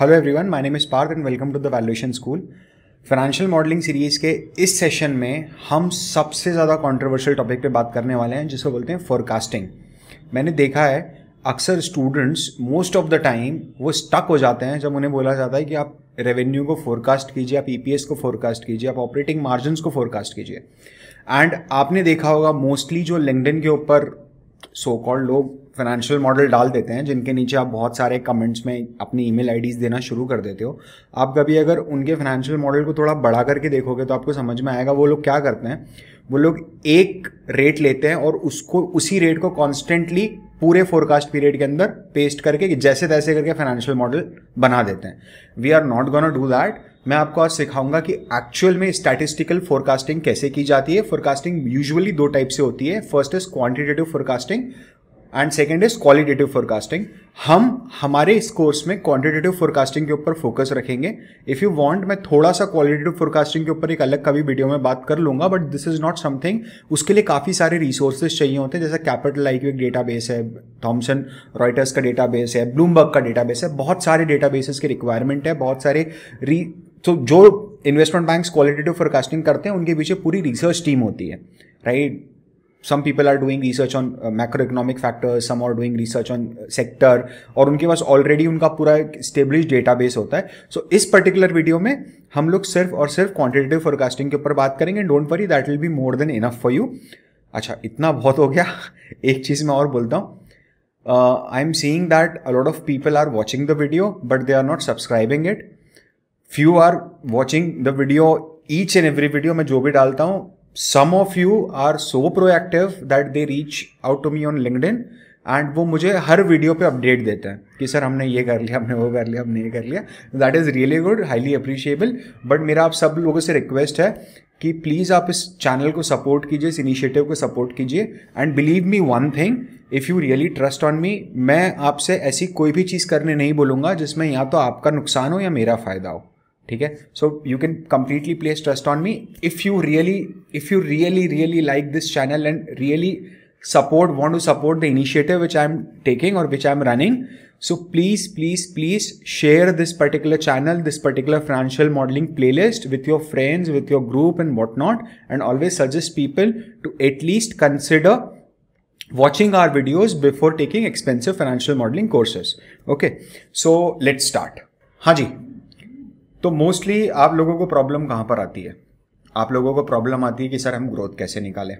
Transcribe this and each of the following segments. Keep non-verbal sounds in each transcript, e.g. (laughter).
Hello everyone my name is Parth and welcome to the valuation school financial modelling series के इस session में हम सबसे ज़्यादा कॉन्ट्रोवर्शियल टॉपिक पे बात करने वाले हैं जिसको बोलते हैं फोरकास्टिंग मैंने देखा है अक्सर students most of the time वो स्टक हो जाते हैं जब उन्हें बोला जाता है कि आप रेवेन्यू को फोरकास्ट कीजिए आप ई e को फोरकास्ट कीजिए आप ऑपरेटिंग मार्जिन को फोरकास्ट कीजिए एंड आपने देखा होगा मोस्टली जो लिंकडिन के ऊपर सो कॉल्ड लोग फाइनेंशियल मॉडल डाल देते हैं जिनके नीचे आप बहुत सारे कमेंट्स में अपनी ईमेल आईडीज़ देना शुरू कर देते हो आप कभी अगर उनके फाइनेंशियल मॉडल को थोड़ा बढ़ा करके देखोगे तो आपको समझ में आएगा वो लोग क्या करते हैं वो लोग एक रेट लेते हैं और उसको उसी रेट को कॉन्स्टेंटली पूरे फोरकास्ट पीरियड के अंदर पेस्ट करके जैसे तैसे करके फाइनेंशियल मॉडल बना देते हैं we are not gonna do that मैं आपको आज सिखाऊंगा कि एक्चुअल में स्टैटिस्टिकल फोरकास्टिंग कैसे की जाती है फोरकास्टिंग यूजुअली दो टाइप से होती है first is quantitative forecasting and second is qualitative forecasting हम हमारे इस कोर्स में क्वांटिटेटिव फोरकास्टिंग के ऊपर फोकस रखेंगे इफ़ यू वांट मैं थोड़ा सा क्वालिटेटिव फोरकास्टिंग के ऊपर एक अलग कभी वीडियो में बात कर लूंगा but this is not something उसके लिए काफ़ी सारे रिसोर्सेज चाहिए होते हैं जैसे कैपिटल आई एक डेटा बेस है थॉमसन रॉयटर्स का डेटा बेस है ब्लूमबर्ग का डेटा बेस है बहुत सारे डेटा बेसिस के रिक्वायरमेंट है बहुत सारे री तो जो इन्वेस्टमेंट बैंक्स क्वालिटेटिव फोरकास्टिंग करते हैं उनके पीछे पूरी रिसर्च टीम होती है right some people are doing research on macro economic factors some are doing research on sector और उनके पास ऑलरेडी उनका पूरा स्टेब्लिश डेटाबेस होता है सो so, इस पर्टिकुलर वीडियो में हम लोग सिर्फ और सिर्फ क्वांटिटेटिव फोरकास्टिंग के ऊपर बात करेंगे don't worry that will be more than enough for you अच्छा इतना बहुत हो गया (laughs) एक चीज़ मैं और बोलता हूँ I am seeing that a lot of people are watching the video but they are not subscribing it few are watching the video each and every video मैं जो भी डालता हूँ some of you are so proactive that they reach out to me on in and वो मुझे हर video पे update देते हैं कि सर हमने ये कर लिया हमने वो कर लिया हमने ये कर लिया that is really good highly appreciable but मेरा आप सब लोगों से रिक्वेस्ट है कि प्लीज़ आप इस चैनल को सपोर्ट कीजिए इस इनिशिएटिव को सपोर्ट कीजिए and believe me one thing if you really trust on me मैं आपसे ऐसी कोई भी चीज़ करने नहीं बोलूँगा जिसमें या तो आपका नुकसान हो या मेरा फ़ायदा हो ठीक है so you can completely place trust on me if you really if you really really like this channel and really support want to support the initiative which i'm taking or which i'm running so please please please share this particular channel this particular financial modeling playlist with your friends with your group and whatnot and always suggest people to at least consider watching our videos before taking expensive financial modeling courses okay so let's start haji तो mostly आप लोगों को problem कहाँ पर आती है आप लोगों को प्रॉब्लम आती है कि सर हम ग्रोथ कैसे निकालें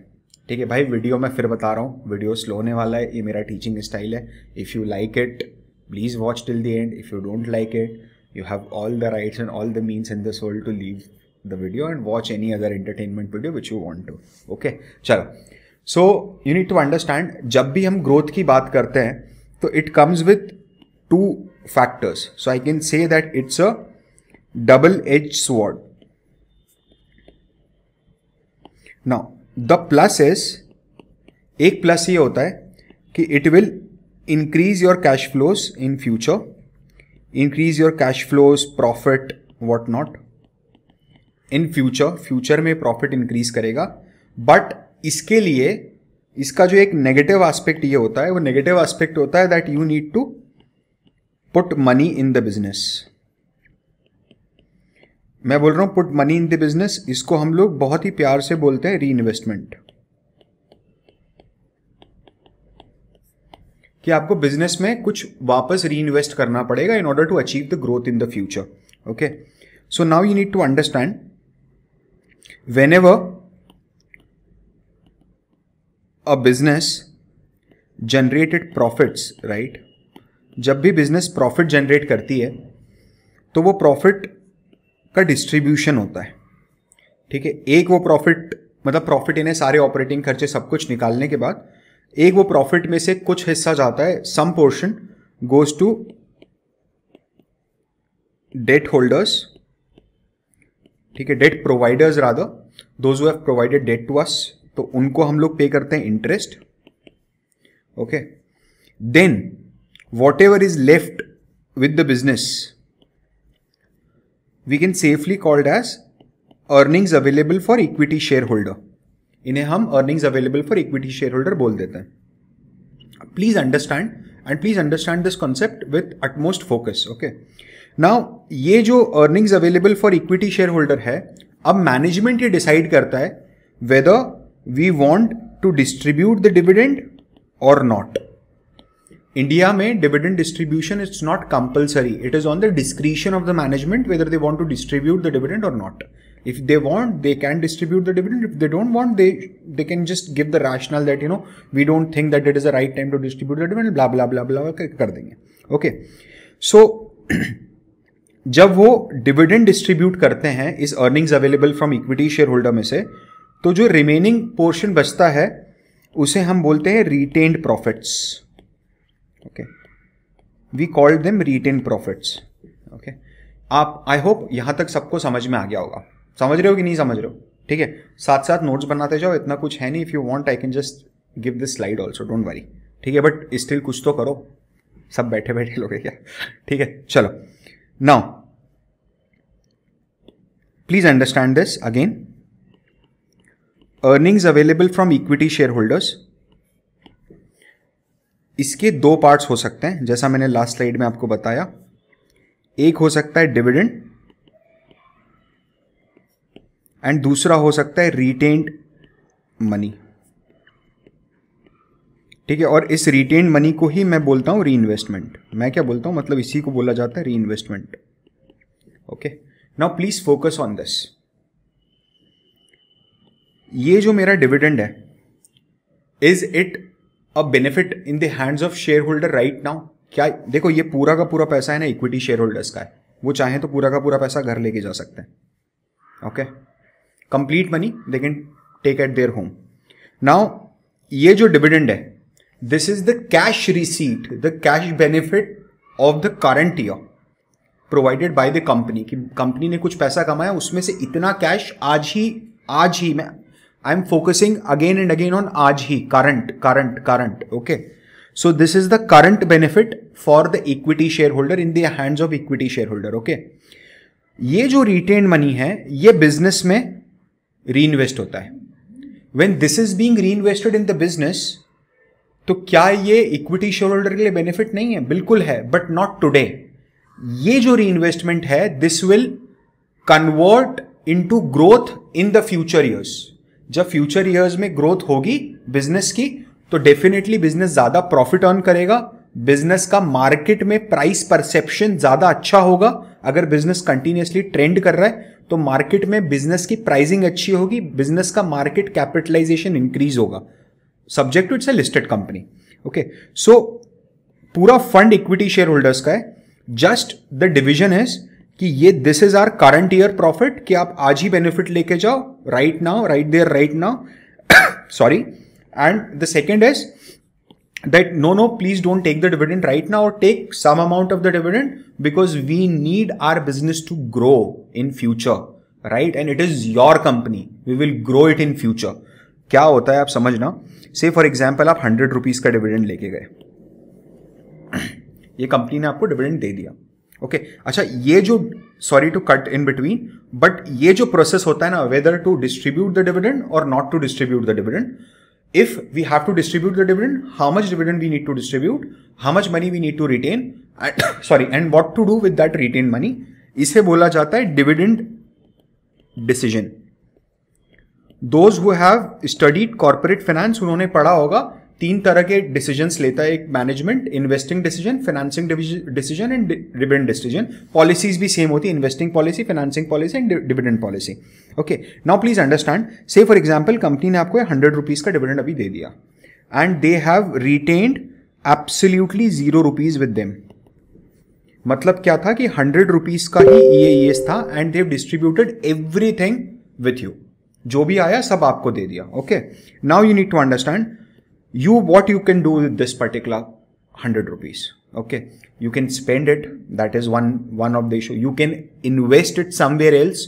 ठीक है भाई वीडियो मैं फिर बता रहा हूँ वीडियो स्लो होने वाला है ये मेरा टीचिंग स्टाइल है if you like it please watch till the end if you don't like it you have all the rights and all the means in the soul to leave the video and watch any other entertainment video which you want to okay चलो so you need to understand जब भी हम growth की बात करते हैं तो it comes with two factors so I can say that it's a double edge sword now the plus is एक प्लस ये होता है कि it will increase your cash flows in future increase your cash flows profit what not in future future में profit increase करेगा but इसके लिए इसका जो एक नेगेटिव एस्पेक्ट ये होता है वो नेगेटिव एस्पेक्ट होता है that you need to put money in the business मैं बोल रहा हूँ put money in the business इसको हम लोग बहुत ही प्यार से बोलते हैं री इन्वेस्टमेंट कि आपको बिजनेस में कुछ वापस री इन्वेस्ट करना पड़ेगा in order to achieve the growth in the future okay so now you need to understand whenever a business generated profits right जब भी बिजनेस प्रॉफिट जनरेट करती है तो वो प्रॉफिट का डिस्ट्रीब्यूशन होता है ठीक है एक वो प्रॉफिट मतलब प्रॉफिट इन्हें सारे ऑपरेटिंग खर्चे सब कुछ निकालने के बाद एक वो प्रॉफिट में से कुछ हिस्सा जाता है some portion goes to debt holders ठीक है debt providers rather those have provided debt to us तो उनको हम लोग पे करते हैं interest okay then whatever is left with the business we can safely called as earnings available for equity shareholder इन्हें हम earnings available for equity shareholder बोल देते हैं please understand and please understand this concept with utmost focus okay now ये जो earnings available for equity shareholder है अब management ये डिसाइड करता है whether we want to distribute the dividend और नॉट इंडिया में dividend distribution is not compulsory it is on the discretion of the management whether they want to distribute the dividend और not if they want they can distribute the dividend if they don't want they can just give the rationale that you no we don't think that it is a right time to distribute the dividend blah blah blah blah कर देंगे okay so जब वो dividend distribute करते हैं इस earnings available from equity shareholder में से तो जो रिमेनिंग पोर्शन बचता है उसे हम बोलते हैं retained profits we we called them retained profits okay आप आई होप यहाँ तक सबको समझ में आ गया होगा समझ रहे हो कि नहीं समझ रहे हो ठीक है साथ साथ नोट्स बनाते जाओ इतना कुछ है नहीं if you want I can just give this slide also don't worry ठीक है बट स्टिल कुछ तो करो सब बैठे बैठे लोग क्या ठीक है चलो now please understand this again earnings available from equity shareholders इसके दो पार्ट्स हो सकते हैं जैसा मैंने लास्ट स्लाइड में आपको बताया एक हो सकता है डिविडेंड एंड दूसरा हो सकता है रिटेन्ड मनी ठीक है और इस रिटेन्ड मनी को ही मैं बोलता हूं री मैं क्या बोलता हूं मतलब इसी को बोला जाता है reinvestment okay now please focus on this ये जो मेरा डिविडेंड है is it a benefit in the hands of shareholder right now क्या देखो ये पूरा का पूरा पैसा है ना इक्विटी शेयर होल्डर्स का है वो चाहें तो पूरा का पूरा पैसा घर लेके जा सकते हैं okay complete money they can take at their home now ये जो डिविडेंड है this is the cash receipt the cash benefit of the current year provided by the company कि कंपनी ने कुछ पैसा कमाया उसमें से इतना कैश आज ही आज ही मैं I am focusing again and again on आज ही current current current okay so this is the current benefit for the equity shareholder in hands of equity shareholder okay ये जो रिटेन मनी है ये business में री reinvest होता है when this is being reinvested in the business तो क्या ये इक्विटी शेयर होल्डर के लिए बेनिफिट नहीं है बिल्कुल है बट नॉट टूडे ये जो री इन्वेस्टमेंट है this will convert into growth in the future years जब फ्यूचर ईयर्स में ग्रोथ होगी बिजनेस की तो डेफिनेटली बिजनेस ज़्यादा प्रॉफिट अर्न करेगा बिजनेस का मार्केट में प्राइस परसेप्शन ज़्यादा अच्छा होगा अगर बिजनेस कंटिन्यूसली ट्रेंड कर रहा है तो मार्केट में बिजनेस की प्राइसिंग अच्छी होगी बिजनेस का मार्केट कैपिटलाइजेशन इंक्रीज होगा subject to it's a listed company okay so पूरा फंड इक्विटी शेयर होल्डर्स का है जस्ट द डिविजन इज़ कि ये this is our current year profit कि आप आज ही बेनिफिट लेके जाओ right now right there right now sorry and the second is that no no please don't take the dividend right now और take some amount of the dividend because we need our business to grow in future right and it is your company we will grow it in future क्या होता है आप समझना say for example आप hundred rupees का dividend लेके गए (coughs) ये कंपनी ने आपको डिविडेंड दे दिया ओके अच्छा ये जो sorry to cut in between but ये जो प्रोसेस होता है ना whether to distribute the dividend और not to distribute the dividend if we have to distribute the dividend how much dividend we need to distribute how much money we need to retain sorry and what to do with that retain money इसे बोला जाता है dividend decision those who have studied corporate finance उन्होंने पढ़ा होगा तीन तरह के डिसीजंस लेता है एक management investing decision financing decision and dividend decision policies भी सेम होती है investing policy financing policy and dividend policy okay now please understand say for example company ने आपको हंड्रेड रुपीज़ का डिविडेंड अभी दे दिया and they have retained absolutely zero rupees with them मतलब क्या था कि हंड्रेड रुपीज़ का ही ई e e था and they've distributed everything with you जो भी आया सब आपको दे दिया okay now you need to understand you what you can do with this particular 100 rupees okay you can spend it that is one one of the issue you can invest it somewhere else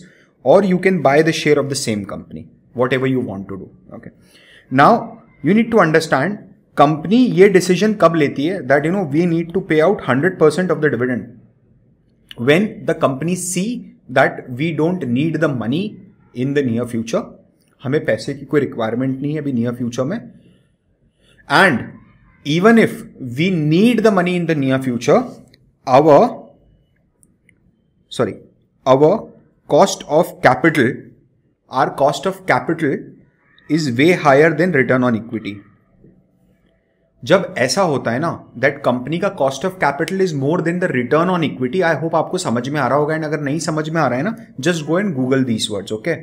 or you can buy the share of the same company whatever you want to do okay now you need to understand Ye decision kab leti hai that you know we need to pay out 100% percent of the dividend when the company see that we don't need the money in the near future. हमें पैसे की कोई requirement नहीं है अभी near future में And even if we need the money in the near future, our sorry, our cost of capital, our cost of capital is way higher than return on equity. जब ऐसा होता है ना that company का cost of capital is more than the return on equity I hope आपको समझ में आ रहा होगा एंड अगर नहीं समझ में आ रहा है ना just go and Google these words okay okay?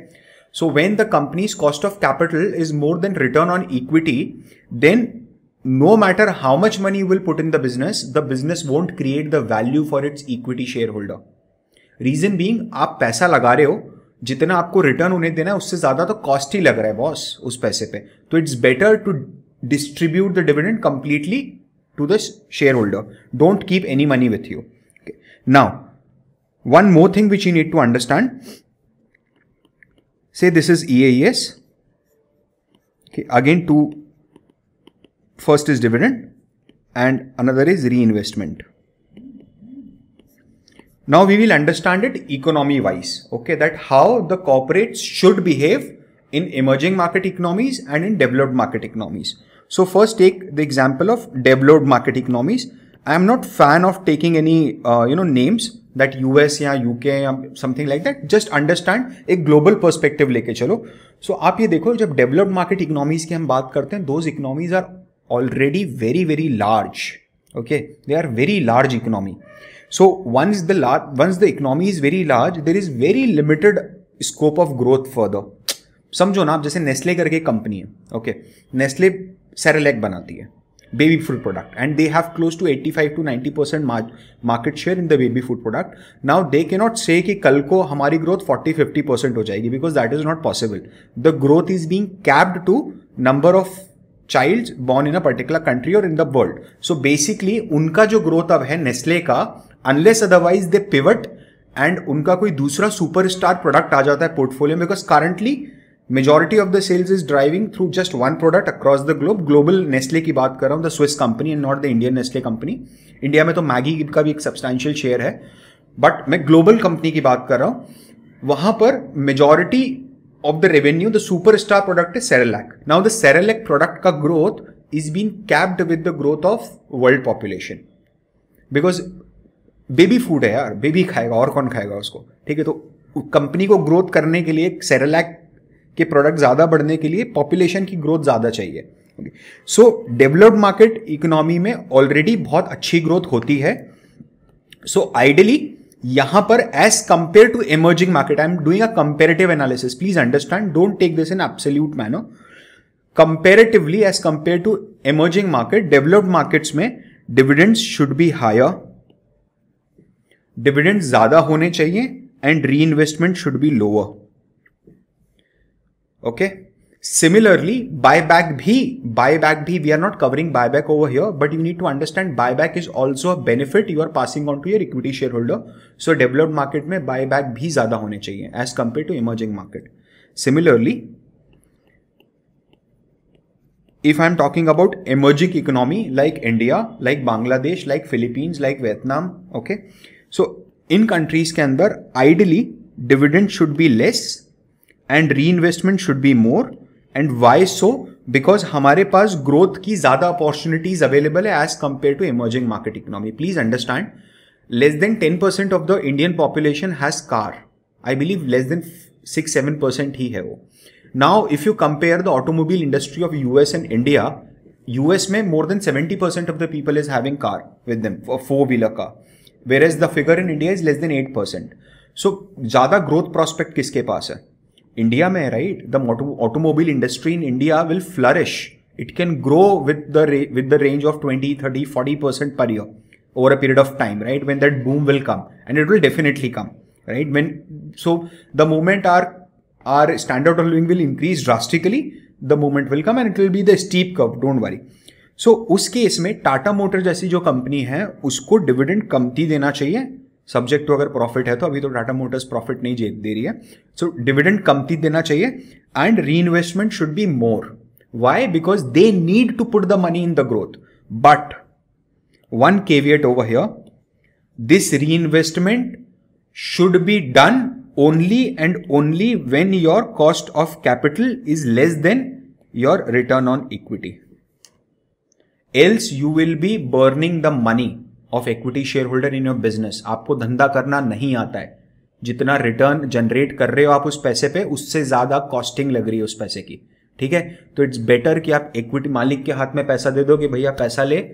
So when the company's cost of capital is more than return on equity, then no matter how much money you will put in the business, the business won't create the value for its equity shareholder. Reason being आप पैसा लगा रहे हो जितना आपको return उन्हें देना है उससे ज्यादा तो कॉस्ट ही लग रहा है बॉस उस पैसे पे तो it's better to distribute the dividend completely to the shareholder don't keep any money with you now one more thing which you need to understand Say this is EAES. Okay, again two, first is dividend and another is reinvestment. Now we will understand it economy wise, okay, that how the corporates should behave in emerging market economies and in developed market economies. So first take the example of developed market economies I am not fan of taking any you know names that US या UK या something like that just understand एक global perspective लेके चलो सो so, आप ये देखो जब developed market economies की हम बात करते हैं those economies are already very very large okay they are very large economy so once the large once the economy is very large there is very limited scope of growth further समझो ना आप जैसे Nestle करके company है okay Nestle Cerelac बनाती है baby food product and they have close to 85 to 90 percent market share in the baby food product now they can not से कि कल को हमारी ग्रोथ 40 50 परसेंट हो जाएगी because that is not possible the growth is being capped to number of child born in a particular country और in the world so basically उनका जो ग्रोथ अब है नेस्ले का unless otherwise they pivot and उनका कोई दूसरा सुपर स्टार प्रोडक्ट आ जाता है पोर्टफोलियो में because currently majority of the sales is driving through just one product across the globe global Nestle की बात कर रहा हूँ the Swiss company and not the Indian Nestle company India में तो मैगी का भी एक सब्सटैंशियल शेयर है बट मैं ग्लोबल कंपनी की बात कर रहा हूँ वहां पर majority of the revenue the superstar product is Cerelac now the Cerelac product का growth is been capped with the growth of world population because baby food है यार बेबी खाएगा और कौन खाएगा उसको ठीक है तो कंपनी को ग्रोथ करने के लिए सेरेलैक के प्रोडक्ट ज़्यादा बढ़ने के लिए पॉपुलेशन की ग्रोथ ज़्यादा चाहिए सो डेवलप्ड मार्केट इकोनॉमी में ऑलरेडी बहुत अच्छी ग्रोथ होती है सो आइडियली यहां पर as compare to emerging market I am doing a comparative analysis please understand don't take this in absolute manner comparatively as compare to emerging market developed markets में dividends should be higher dividend ज्यादा होने चाहिए and reinvestment should be lower okay similarly buyback भी buyback भी we are not covering buyback over here but you need to understand buyback is also benefit you are passing on to your equity shareholder so developed market में buyback भी ज्यादा होने चाहिए as compare to emerging market similarly if I am talking about emerging economy like India like Bangladesh like Philippines like Vietnam okay so in countries के अंदर ideally dividend should be less and reinvestment should be more and why so because हमारे पास growth की ज़्यादा opportunities available है as compare to emerging market economy please understand less than ten percent of the Indian population has car I believe less than six seven percent ही है वो now if you compare the automobile industry of US and India US में more than seventy percent of the people is having car with them four wheeler का whereas the figure in India is less than eight percent so ज़्यादा growth prospect किसके पास है India में right the automobile industry in India will flourish it can grow with the with the range of twenty thirty forty percent per year over a period of time right when that boom will come and it will definitely come right when so the moment our our standard of living will increase drastically the moment will come and it will be the steep cup don't worry so उस केस में Tata motor जैसी जो company है उसको dividend कमती देना चाहिए सब्जेक्ट टू अगर प्रॉफिट है तो अभी तो टाटा मोटर्स प्रॉफिट नहीं दे रही है सो डिविडेंड कमती देना चाहिए and reinvestment should be more why because they need to put the money in the growth but one caveat over here this reinvestment should be done only and only when your cost of capital is less than your return on equity else you will be burning the money of equity shareholder in your business आपको धंधा करना नहीं आता है जितना return generate कर रहे हो आप उस पैसे पे उससे ज्यादा कॉस्टिंग लग रही है उस पैसे की ठीक है तो इट्स बेटर कि आप इक्विटी मालिक के हाथ में पैसा दे दो कि भैया पैसा ले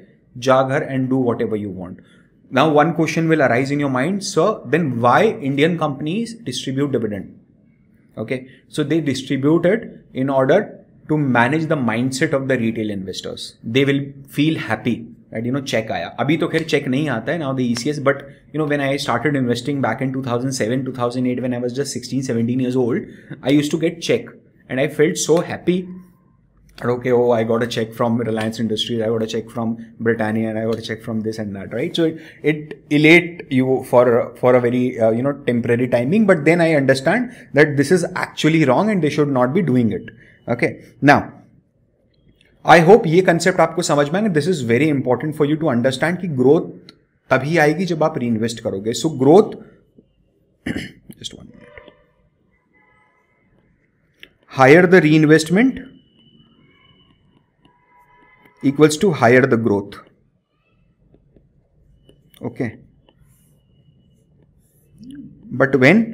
जा घर and do whatever you want now one question will arise in your mind so then why Indian companies distribute dividend okay so they distributed in order to manage the mindset of the retail investors they will feel happy right you know check aaya abhi to khair check nahi aata now the ecs but you know when i started investing back in 2007 2008 when i was just 16 17 years old i used to get check and i felt so happy okay oh i got a check from reliance industries i got a check from britannia and i got a check from this and that right so it, it elate you for for a very uh, you know temporary timing but then i understand that this is actually wrong and they should not be doing it okay now I hope ये concept आपको समझ में आएंगे this is very important for you to understand कि growth तभी आएगी जब आप री इन्वेस्ट करोगे so growth just one minute higher the reinvestment equals to higher the growth okay but when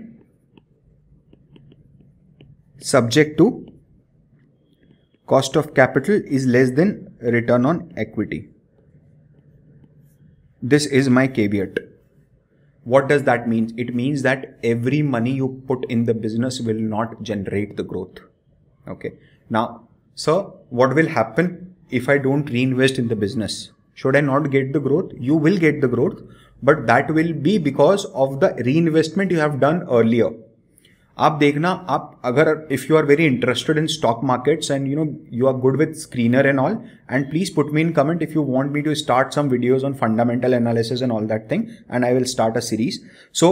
subject to cost of capital is less than return on equity. This is my caveat. What does that mean? It means that every money you put in the business will not generate the growth. Okay. Now, so what will happen if I don't reinvest in the business? Should I not get the growth? You will get the growth, but that will be because of the reinvestment you have done earlier. आप देखना आप अगर if you are very interested in stock markets and you know you are good with screener and all and please put me in comment if you want me to start some videos on fundamental analysis and all that thing and I will start a series so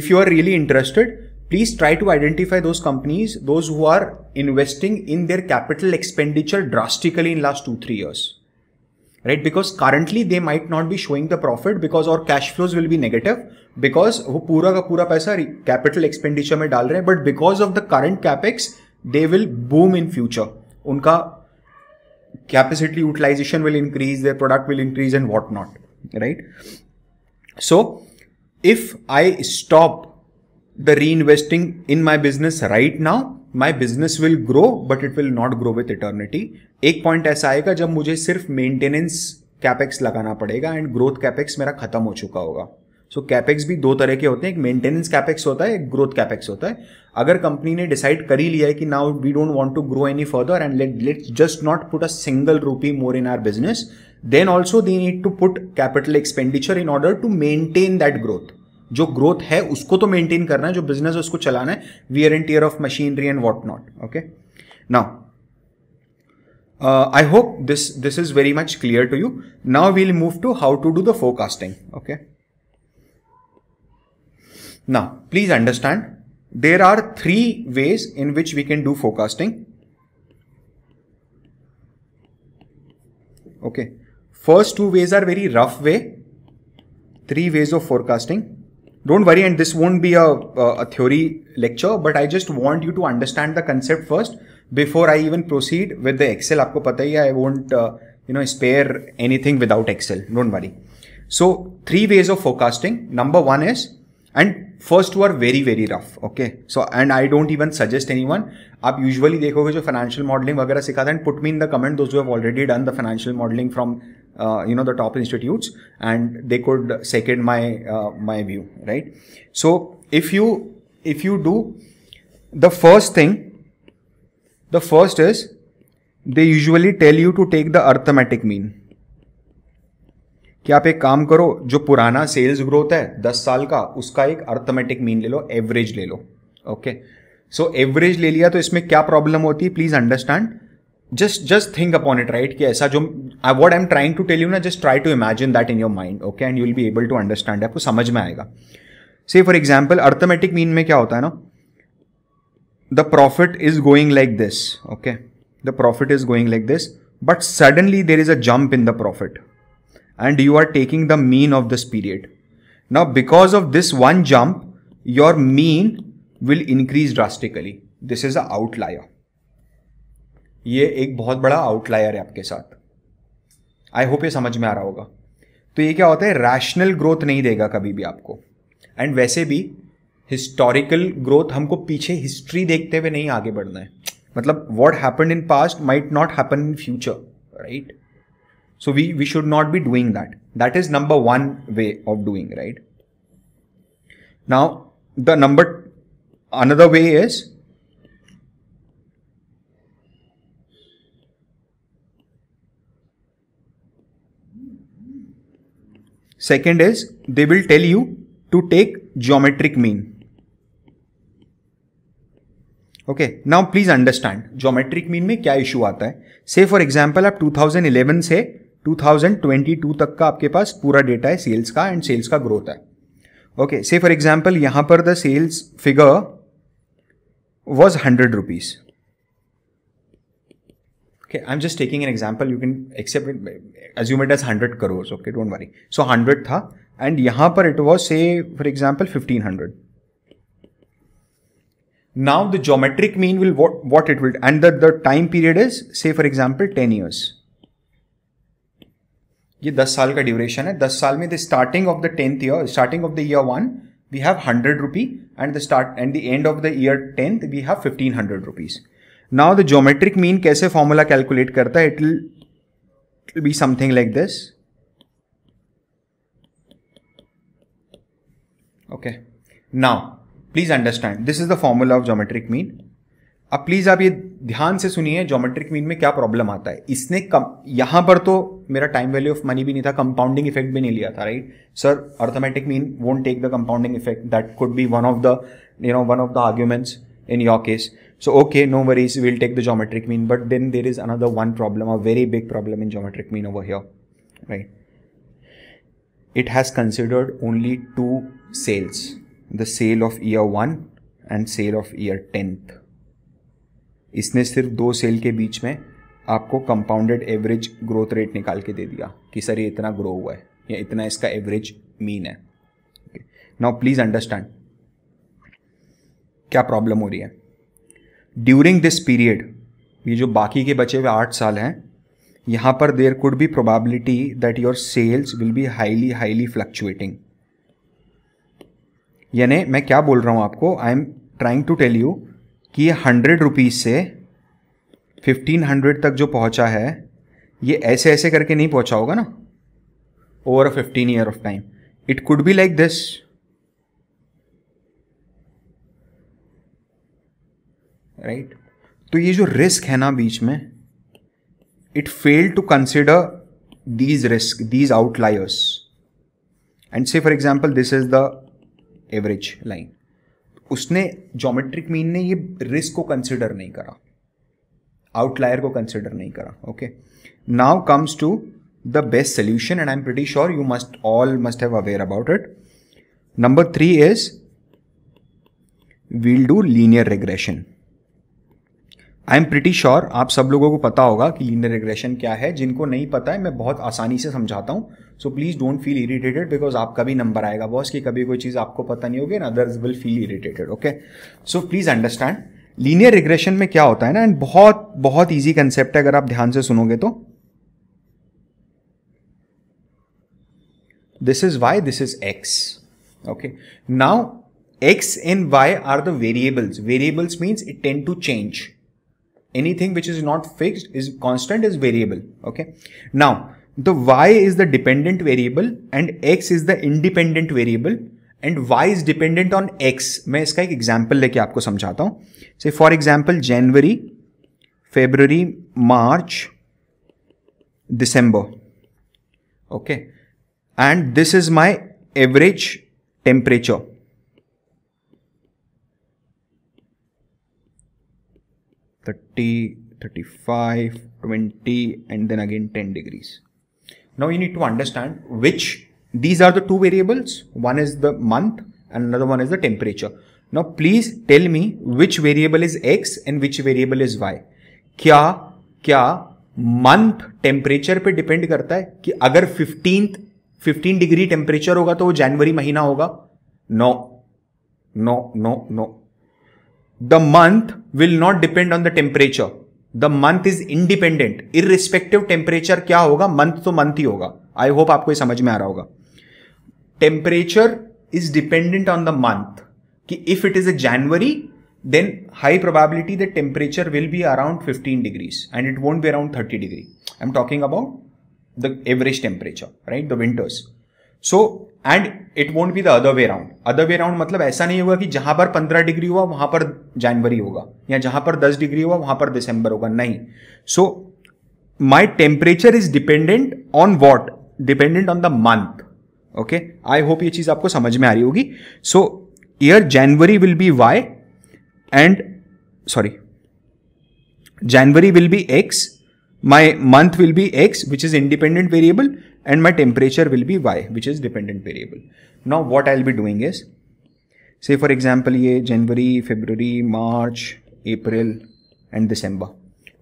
if you are really interested please try to identify those companies, those who are investing in their capital expenditure drastically in last two, three years right because currently they might not be showing the profit because our cash flows will be negative because वो पूरा का पूरा पैसा capital expenditure में डाल रहे हैं but because of the current capex they will boom in future उनका capacity utilization will increase their product will increase and what not right so if i stop the reinvesting in my business right now my business will grow but it will not grow with eternity एक point ऐसा आएगा जब मुझे सिर्फ maintenance capex लगाना पड़ेगा and growth capex मेरा खत्म हो चुका होगा सो so, कैपेक्स भी दो तरह के होते हैं एक मेंटेनेंस कैपेक्स होता है एक ग्रोथ कैपेक्स होता है अगर कंपनी ने डिसाइड कर ही लिया है कि now we don't want to grow any further and let let's just not put a single rupee more in our business then also they need to put capital expenditure in order to maintain that growth जो growth है उसको तो maintain करना है जो business है उसको चलाना है wear and tear of machinery and what not okay now I hope this this is very much clear to you now we'll move to how to do the forecasting okay now please understand there are three ways in which we can do forecasting okay first two ways are very rough way three ways of forecasting don't worry and this won't be a, a theory lecture but i just want you to understand the concept first before i even proceed with the excel aapko pata i won't uh, you know spare anything without excel don't worry so three ways of forecasting number one is and first two are very very rough okay so and i don't even suggest anyone aap usually dekhoge jo financial modeling vagera sikhata and put me in the comment those who have already done the financial modeling from uh, you know the top institutes and they could second my uh, my view right so if you if you do the first thing the first is they usually tell you to take the arithmetic mean कि आप एक काम करो जो पुराना sales growth है दस साल का उसका एक अर्थमेटिक मीन ले लो एवरेज ले लो ओके सो एवरेज ले लिया तो इसमें क्या प्रॉब्लम होती है please understand just just think upon it right कि ऐसा जो what I'm trying to tell you ना just try to imagine that in your mind okay and you'll be able to understand आपको समझ में आएगा से फॉर एग्जाम्पल अर्थमेटिक मीन में क्या होता है ना the profit is going like this okay the profit is going like this but suddenly there is a jump in the profit and you are taking the mean of this period now because of this one jump your mean will increase drastically this is an outlier ये एक बहुत बड़ा outlier है आपके साथ आई hope ये समझ में आ रहा होगा तो ये क्या होता है रैशनल ग्रोथ नहीं देगा कभी भी आपको एंड वैसे भी हिस्टोरिकल ग्रोथ हमको पीछे हिस्ट्री देखते हुए नहीं आगे बढ़ना है मतलब what happen in past might not happen in future right so we we should not be doing that that is number one way of doing right now the number another way is second is they will tell you to take geometric mean okay now please understand geometric mean में क्या issue आता है से for example आप 2011 से 2022 तक का आपके पास पूरा डेटा है सेल्स का एंड सेल्स का ग्रोथ है ओके से फॉर एग्जाम्पल यहां पर the sales figure was hundred rupees Okay, I'm just taking an example. You can accept it, assume it as 100 crores. Okay, don't worry. So 100 tha, and यहाँ पर it was say for example 1500. Now the geometric mean will what, what it will and the, the time period is say for example 10 years. ये 10 साल का duration है 10 साल में the of the tenth year starting of the year one we have hundred rupee and and the end the the of the year tenth we have fifteen hundred now the geometric mean कैसे formula calculate करता है it will be something like this okay now please understand this is the formula of geometric mean अब प्लीज आप ये ध्यान से सुनिए जोमेट्रिक मीन में क्या प्रॉब्लम आता है इसने कम यहां पर तो मेरा टाइम वैल्यू ऑफ मनी भी नहीं था कंपाउंडिंग इफेक्ट भी नहीं लिया था right sir arithmetic mean won't take the compounding effect that could be one of the you know one of the arguments in your case So okay, no worries, we'll take the geometric mean. But then there is another one problem, a very big problem in geometric mean over here, right? It has considered only two sales, the sale of year 1 and sale of year tenth इसने सिर्फ दो cell के बीच में आपको compounded average growth rate निकाल के दे दिया कि सर ये इतना ग्रो हुआ है या इतना इसका एवरेज मीन है नाउ प्लीज़ अंडरस्टैंड क्या प्रॉब्लम हो रही है ड्यूरिंग दिस पीरियड ये जो बाकी के बचे हुए आठ साल हैं यहाँ पर there could be probability that your sales will be highly highly fluctuating यानी मैं क्या बोल रहा हूँ आपको I am trying to tell you कि ये हंड्रेड रुपीज़ से फिफ्टीन हंड्रेड तक जो पहुँचा है ये ऐसे ऐसे करके नहीं पहुँचा होगा ना over a fifteen year of time it could be like this right तो ये जो रिस्क है ना बीच में it fail to consider these risk these outliers and say for example this is the average line उसने जोमेट्रिक मीन ने ये रिस्क को कंसिडर नहीं करा आउटलायर को कंसिडर नहीं करा okay now comes to the best solution and I am pretty sure you must all must have aware about it number three is we'll do linear regression I am pretty sure आप सब लोगों को पता होगा कि linear regression क्या है जिनको नहीं पता है मैं बहुत आसानी से समझाता हूँ so please don't feel irritated because आपका भी नंबर आएगा बॉस कि कभी कोई चीज़ आपको पता नहीं होगी and others will feel irritated okay so please understand linear regression में क्या होता है ना एंड बहुत बहुत ईजी कंसेप्ट है अगर आप ध्यान से सुनोगे तो this is Y this is X okay now X and Y are the variables variables means it tend to change anything which is not fixed is constant is variable okay now the y is the dependent variable and x is the independent variable and y is dependent on x main iska ek example leke aapko samjhata hu say for example january february march december okay and this is my average temperature 30, 35, 20 and then again 10 degrees. Now you need to understand which these are the two variables. One is the month and another one is the temperature. Now please tell me which variable is x and which variable is y. क्या क्या month temperature पे depend करता है कि अगर 15th 15 degree temperature होगा तो वो जनवरी महीना होगा No, no, no, no the month will not depend on the temperature the month is independent irrespective temperature क्या होगा मंथ तो मंथ ही होगा आई होप आपको ये समझ में आ रहा होगा temperature is dependent on the month कि if it is a January then high probability the temperature will be around fifteen degrees and it won't be around thirty degree I am talking about the average temperature right the winters so and it won't be the other way round other way round मतलब ऐसा नहीं होगा कि जहां पर पंद्रह degree हुआ वहां पर जनवरी होगा या जहां पर दस डिग्री हुआ वहां पर दिसंबर होगा नहीं so my temperature is dependent on what dependent on the month okay I hope ये चीज आपको समझ में आ रही होगी so year January will be Y and sorry January will be X my month will be x which is independent variable and my temperature will be y which is dependent variable now what i'll be doing is say for example ye january february march april and december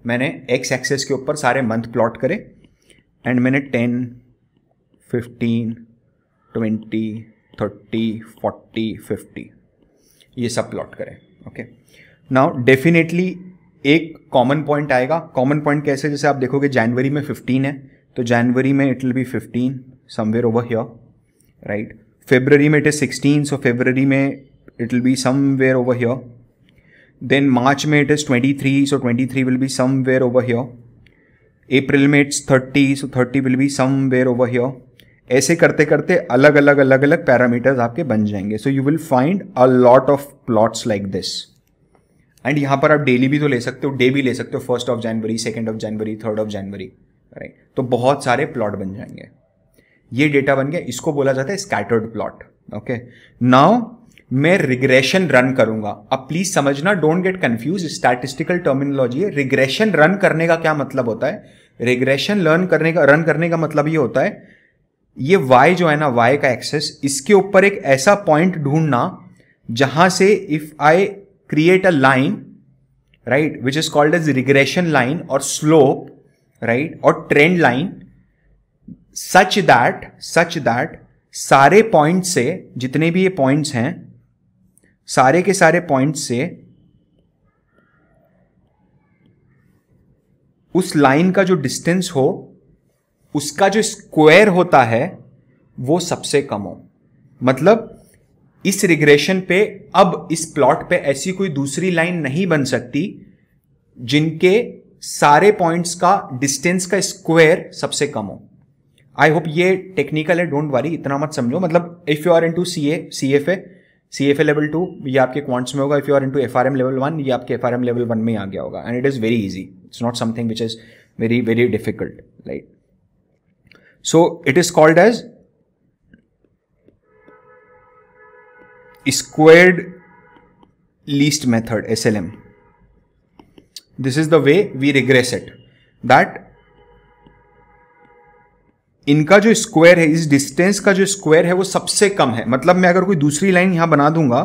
maine x axis ke upar sare month plot kare and maine 10 15 20 30 40 50 ye sab plot kare okay now definitely एक common point आएगा common point कैसे जैसे आप देखोगे जनवरी में fifteen है तो जनवरी में it will be fifteen somewhere over here right February में it is sixteen so February में it will be somewhere over here then March में it is twenty three so twenty three will be somewhere over here April में it's thirty so thirty will be somewhere over here ऐसे करते करते अलग अलग अलग अलग पैरामीटर्स आपके बन जाएंगे so you will find a lot of plots like this and यहाँ पर आप डेली भी तो ले सकते हो डे भी ले सकते हो first of January second of January third of January right तो बहुत सारे प्लॉट बन जाएंगे ये डेटा बन गया इसको बोला जाता है स्कैटर्ड प्लॉट ओके नाउ मैं रिग्रेशन रन करूंगा अब प्लीज समझना don't get confuse statistical terminology है रिग्रेशन रन करने का क्या मतलब होता है रिग्रेशन लर्न करने का रन करने का मतलब ये होता है ये वाई जो है ना वाई का एक्सेस इसके ऊपर एक ऐसा पॉइंट ढूंढना जहां से if I create a line, right, which is called as regression line or slope, right, or trend line, such that, such that सारे पॉइंट से जितने भी ये पॉइंट्स हैं सारे के सारे पॉइंट से उस लाइन का जो डिस्टेंस हो उसका जो स्क्वायर होता है वो सबसे कम हो मतलब इस रिग्रेशन पे अब इस प्लॉट पे ऐसी कोई दूसरी लाइन नहीं बन सकती जिनके सारे पॉइंट्स का डिस्टेंस का स्क्वायर सबसे कम हो आई होप ये टेक्निकल है डोंट वरी इतना मत समझो मतलब if you are into C A C F A C F A level two ये आपके क्वांट्स में होगा if you are into F R M level one ये आपके F R M level one में आ गया होगा and it is very easy it's not something which is very very difficult right so it is called as least method S L M this is the way we regress at that इनका जो square है इस distance का जो square है वो सबसे कम है मतलब मैं अगर कोई दूसरी लाइन यहां बना दूंगा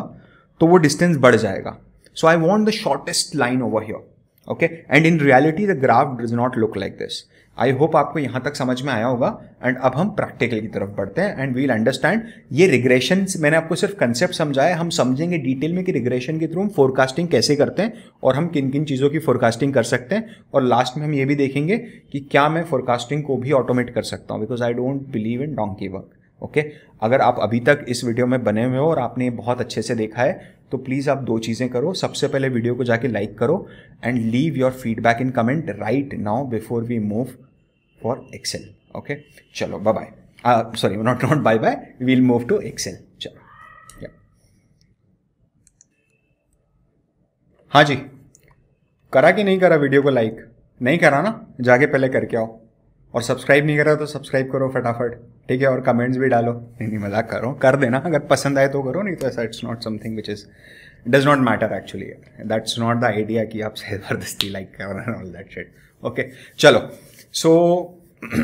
तो वो डिस्टेंस बढ़ जाएगा so I want the shortest line over here okay and in reality the graph does not look like this I hope आपको यहां तक समझ में आया होगा एंड अब हम प्रैक्टिकल की तरफ बढ़ते हैं एंड वील अंडरस्टैंड ये रिग्रेशन मैंने आपको सिर्फ कंसेप्ट समझाया हम समझेंगे डिटेल में कि रिग्रेशन के थ्रू हम फोरकास्टिंग कैसे करते हैं और हम किन किन चीज़ों की फोरकास्टिंग कर सकते हैं और लास्ट में हम ये भी देखेंगे कि क्या मैं फोरकास्टिंग को भी ऑटोमेट कर सकता हूँ because I don't believe in donkey work okay अगर आप अभी तक इस वीडियो में बने हुए हो और आपने बहुत अच्छे से देखा है तो प्लीज़ आप दो चीज़ें करो सबसे पहले वीडियो को जाके लाइक करो and leave your feedback in comment right now before we move for Excel okay चलो bye bye sorry not not bye bye we'll move to Excel चलो हाँ जी करा कि नहीं करा वीडियो को लाइक नहीं करा ना जाके पहले करके आओ और सब्सक्राइब नहीं करा तो सब्सक्राइब करो फटाफट ठीक है और कमेंट्स भी डालो नहीं नहीं मजाक करो कर देना अगर पसंद आए तो करो नहीं तो ऐसा it's not something which is does not matter actually that's not the idea कि आप जबरदस्ती लाइक कर ऑल दैट शेट ओके चलो सो (clears throat)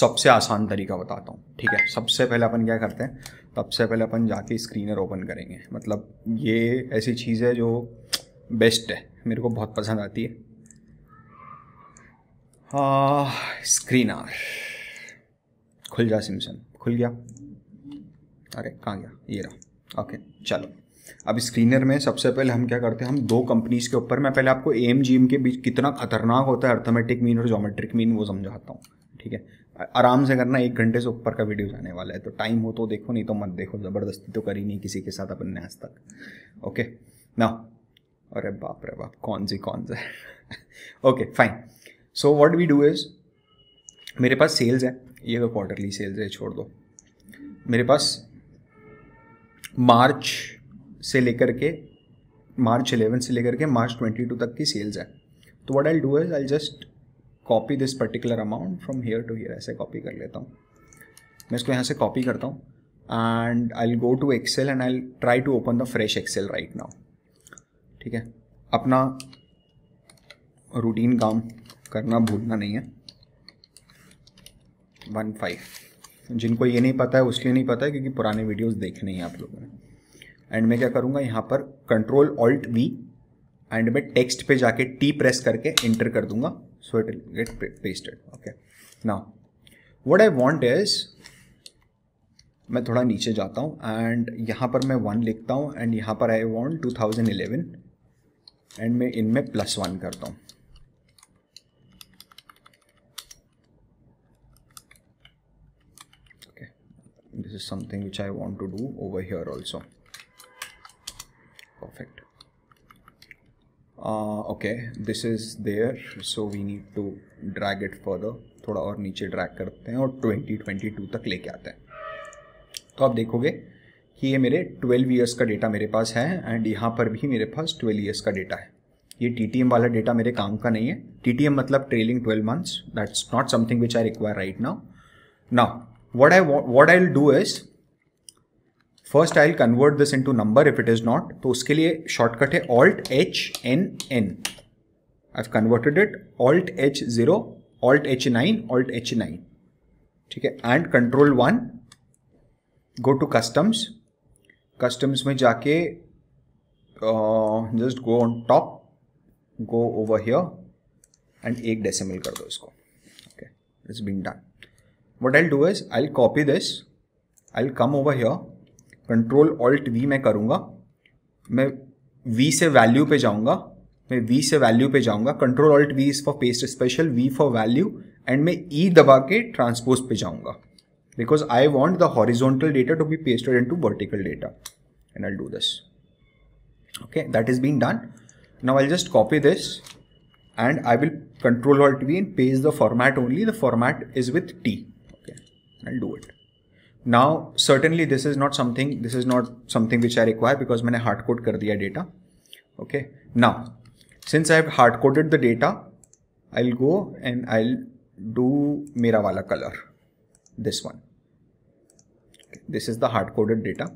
सबसे आसान तरीका बताता हूँ ठीक है सबसे पहले अपन क्या करते हैं सबसे पहले अपन जाके स्क्रीनर ओपन करेंगे मतलब ये ऐसी चीज़ है जो बेस्ट है मेरे को बहुत पसंद आती है स्क्रीनर हाँ, खुल जा सिम्सन खुल गया अरे कहाँ गया ये रहा ओके चलो अब स्क्रीनर में सबसे पहले हम क्या करते हैं हम दो कंपनीज के ऊपर मैं पहले आपको एम जी एम के बीच कितना खतरनाक होता है अर्थमेटिक मीन और जोमेट्रिक मीन वो समझाता हूँ ठीक है आराम से करना एक घंटे से ऊपर का वीडियो जाने वाला है तो टाइम हो तो देखो नहीं तो मत देखो ज़बरदस्ती तो करी नहीं किसी के साथ अपन ने आज तक ओके ना अरे बाप रे बाप कौन सी कौन सा okay fine so what we do is मेरे पास सेल्स है ये तो क्वार्टरली सेल्स है छोड़ दो मेरे पास मार्च से लेकर के मार्च एलेवन से लेकर के मार्च ट्वेंटी टू तक की सेल्स है तो what I do is I just copy this particular amount from here to here ऐसे कॉपी कर लेता हूँ मैं इसको यहाँ से कॉपी करता हूँ and I go to Excel and I try to open the fresh Excel right now ठीक है अपना रूटीन काम करना भूलना नहीं है वन फाइव जिनको ये नहीं पता है उसके नहीं पता है क्योंकि पुराने वीडियोस देखने हैं आप लोगों ने एंड मैं क्या करूँगा यहाँ पर कंट्रोल ऑल्ट वी एंड मैं टेक्स्ट पे जाके टी प्रेस करके इंटर कर दूंगा so it get pasted okay now what I want is मैं थोड़ा नीचे जाता हूँ एंड यहाँ पर मैं वन लिखता हूँ एंड यहाँ पर आई थाउजेंड इलेवन एंड मैं इनमें प्लस वन करता हूँ this is something which I want to do over here also perfect uh, okay this is there so we need to drag it further थोड़ा और नीचे ड्रैग करते हैं और 2022 तक लेके आते हैं तो आप देखोगे कि ये मेरे 12 इयर्स का डेटा मेरे पास है एंड यहाँ पर भी मेरे पास 12 इयर्स का डेटा है ये टी वाला डेटा मेरे काम का नहीं है टी मतलब trailing twelve months that's not something which I require right now now what I want, what I'll do is first I convert this into number if it is not तो उसके लिए shortcut है alt H N N I converted it alt H zero alt H nine alt H nine ठीक है and control one go to customs customs में जाके just go on top go over here and एक decimal कर दो इसको okay it's been done what I'll do is I'll copy this. I'll come over here. Control Alt V मैं करूँगा मैं V से value पे जाऊँगा मैं V से value पे जाऊँगा Control Alt V is for paste special V for value and मैं E दबा के transpose पे जाऊँगा because I want the horizontal data to be pasted into vertical data and I'll do this. Okay, that is being done. Now I'll just copy this and I will control alt V and paste the format only. The format is with T. I'll do it. Now, certainly this is not something, this is not something which I require because I hard code कर data. Okay. Now, since I have hard coded the data, I'll go and I'll do मेरा wala color. This one. This is the hard coded data.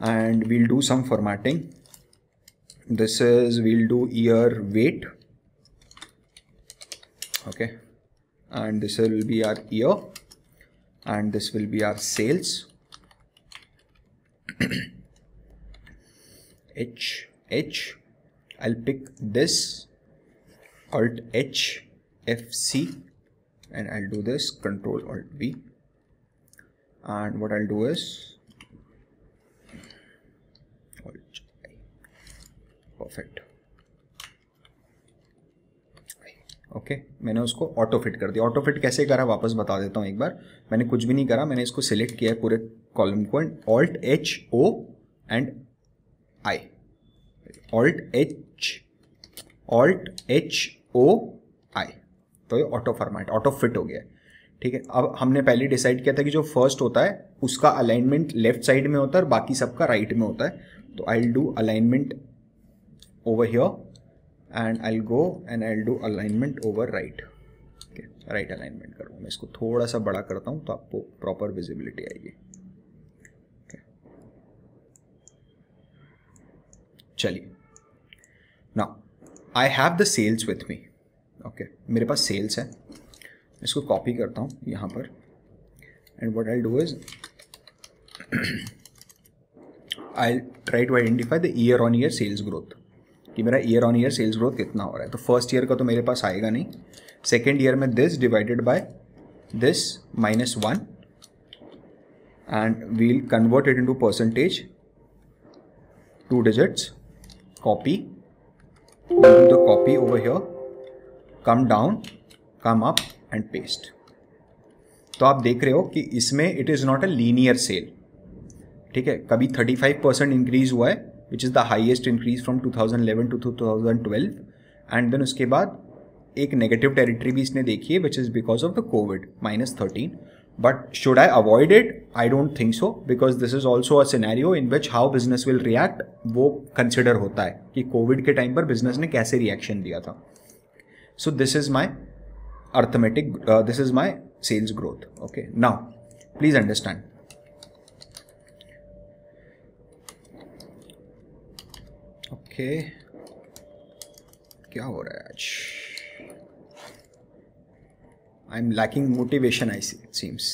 And we'll do some formatting. This is, we'll do year weight. Okay. And this will be our year and this will be our sales H H I'll pick this alt H F C and I'll do this control alt V and what I'll do is alt I perfect okay okay, मैंने उसको auto fit कर दिया auto fit कैसे करा वापस बता देता हूँ एक बार मैंने कुछ भी नहीं करा मैंने इसको सिलेक्ट किया है पूरे कॉलम को and alt H O and I alt H alt H O I तो ये ऑटो फॉर्मेट ऑटो फिट हो गया ठीक है अब हमने पहले डिसाइड किया था कि जो फर्स्ट होता है उसका अलाइनमेंट लेफ्ट साइड में होता है और बाकी सबका राइट right में होता है तो I do alignment over here and I go and I do alignment over right के राइट अलाइनमेंट करूँगा मैं इसको थोड़ा सा बड़ा करता हूँ तो आपको प्रॉपर विजिबिलिटी आएगी चलिए ना I have the sales with me okay मेरे पास सेल्स है इसको कॉपी करता हूँ यहाँ पर and what I do is I try to identify the year on year sales growth कि मेरा year on year sales growth कितना हो रहा है तो फर्स्ट ईयर का तो मेरे पास आएगा नहीं सेकेंड ईयर में this divided by this minus one and we'll convert it into percentage two digits copy the copy over here come down come up and paste तो आप देख रहे हो कि इसमें it is not a linear sale ठीक है कभी थर्टी फाइव परसेंट इंक्रीज हुआ है which is the highest increase from two thousand eleven to two thousand twelve and then उसके बाद एक नेगेटिव टेरिटरी भी इसने देखी है which is because of the Covid minus thirteen but should I avoid it I don't think so because this is also a scenario in which how business will react वो consider होता है कि Covid के time पर business ने कैसे reaction दिया था so this is my arithmetic this is my sales growth okay now please understand okay क्या हो रहा है आज I'm lacking motivation I see it seems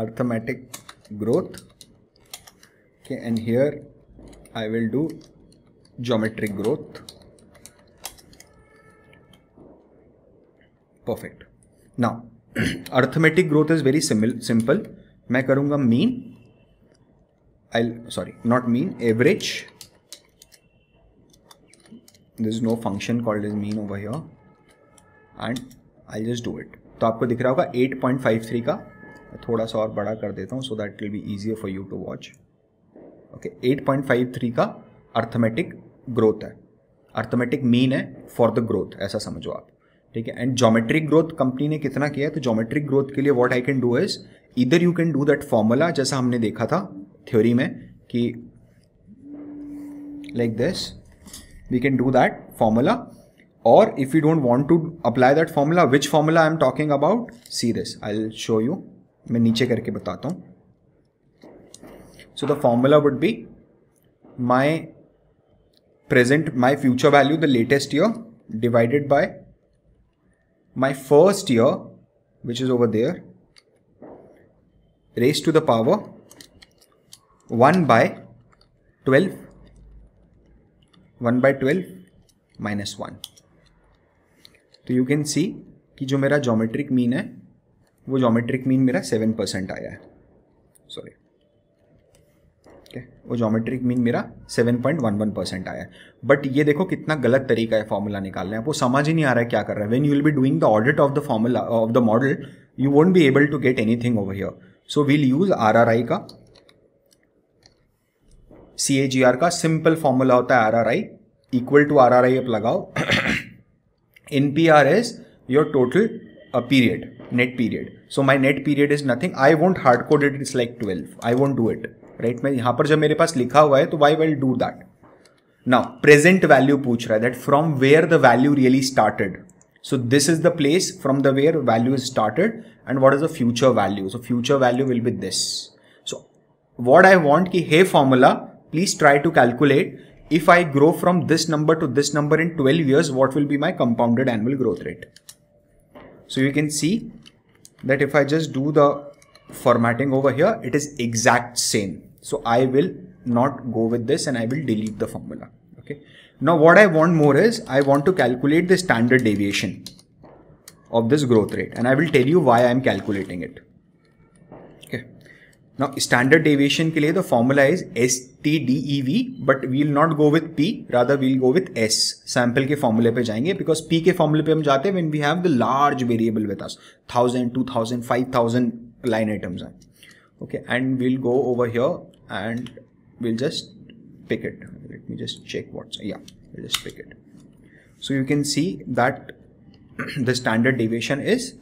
arithmetic growth okay and here I will do geometric growth perfect now (clears throat) arithmetic growth is very simple मैं करूँगा mean I'll sorry not mean average there is no function called as mean over here and I'll just do it तो आपको दिख रहा होगा 8.53 का थोड़ा सा और बड़ा कर देता हूँ so that will be easier for you to watch okay 8.53 का अर्थमेटिक ग्रोथ है अर्थमेटिक मीन है फॉर द ग्रोथ ऐसा समझो आप ठीक है एंड जोमेट्रिक ग्रोथ कंपनी ने कितना किया है तो जोमेट्रिक ग्रोथ के लिए what I can do is इधर you can do that formula जैसा हमने देखा था थ्योरी में कि like this we can do that formula or if you don't want to apply that formula which formula i am talking about see this i'll show you मैं नीचे करके बताता हूँ so the formula would be my present my future value the latest year divided by my first year which is over there raised to the power 1 by 12 1 by 12 minus 1 तो you can सी कि जो मेरा geometric mean है वो geometric mean मेरा seven percent आया है sorry ठीक है वो जोमेट्रिक मीन मेरा seven point one one percent आया है बट ये देखो कितना गलत तरीका है फॉर्मूला निकालने आपको समझ ही नहीं आ रहा है क्या कर रहा है when you will be doing the audit of the formula of the model you won't be able to get any thing over here so we'll use R R I का सी ए जी आर का simple formula होता है R R I equal to R R I up लगाओ P R your your total period net period so my net period is nothing I want hard code it is like twelve I want do it right मैं यहाँ पर जब मेरे पास लिखा हुआ है तो वाई विल डू दैट ना प्रेजेंट वैल्यू पूछ रहा है that from where the value really started so this is the place from the where value is started and what is the future value so future value will be this so what I want कि hey formula please try to calculate if I grow from this number to this number in 12 years, what will be my compounded annual growth rate? So you can see that if I just do the formatting over here, it is exact same. So I will not go with this and I will delete the formula. Okay. Now what I want more is I want to calculate the standard deviation of this growth rate and I will tell you why I'm calculating it. Now standard deviation के लिए the formula is STDEV but we'll not go with P rather we'll go with S sample के formula पे जाएंगे because P के formula पे हम जाते हैं when we have the large variable with us 1000, 2000, 5000 line items हैं okay and we'll go over here and we'll just pick it let me just check what's yeah we'll just pick it so you can see that the standard deviation is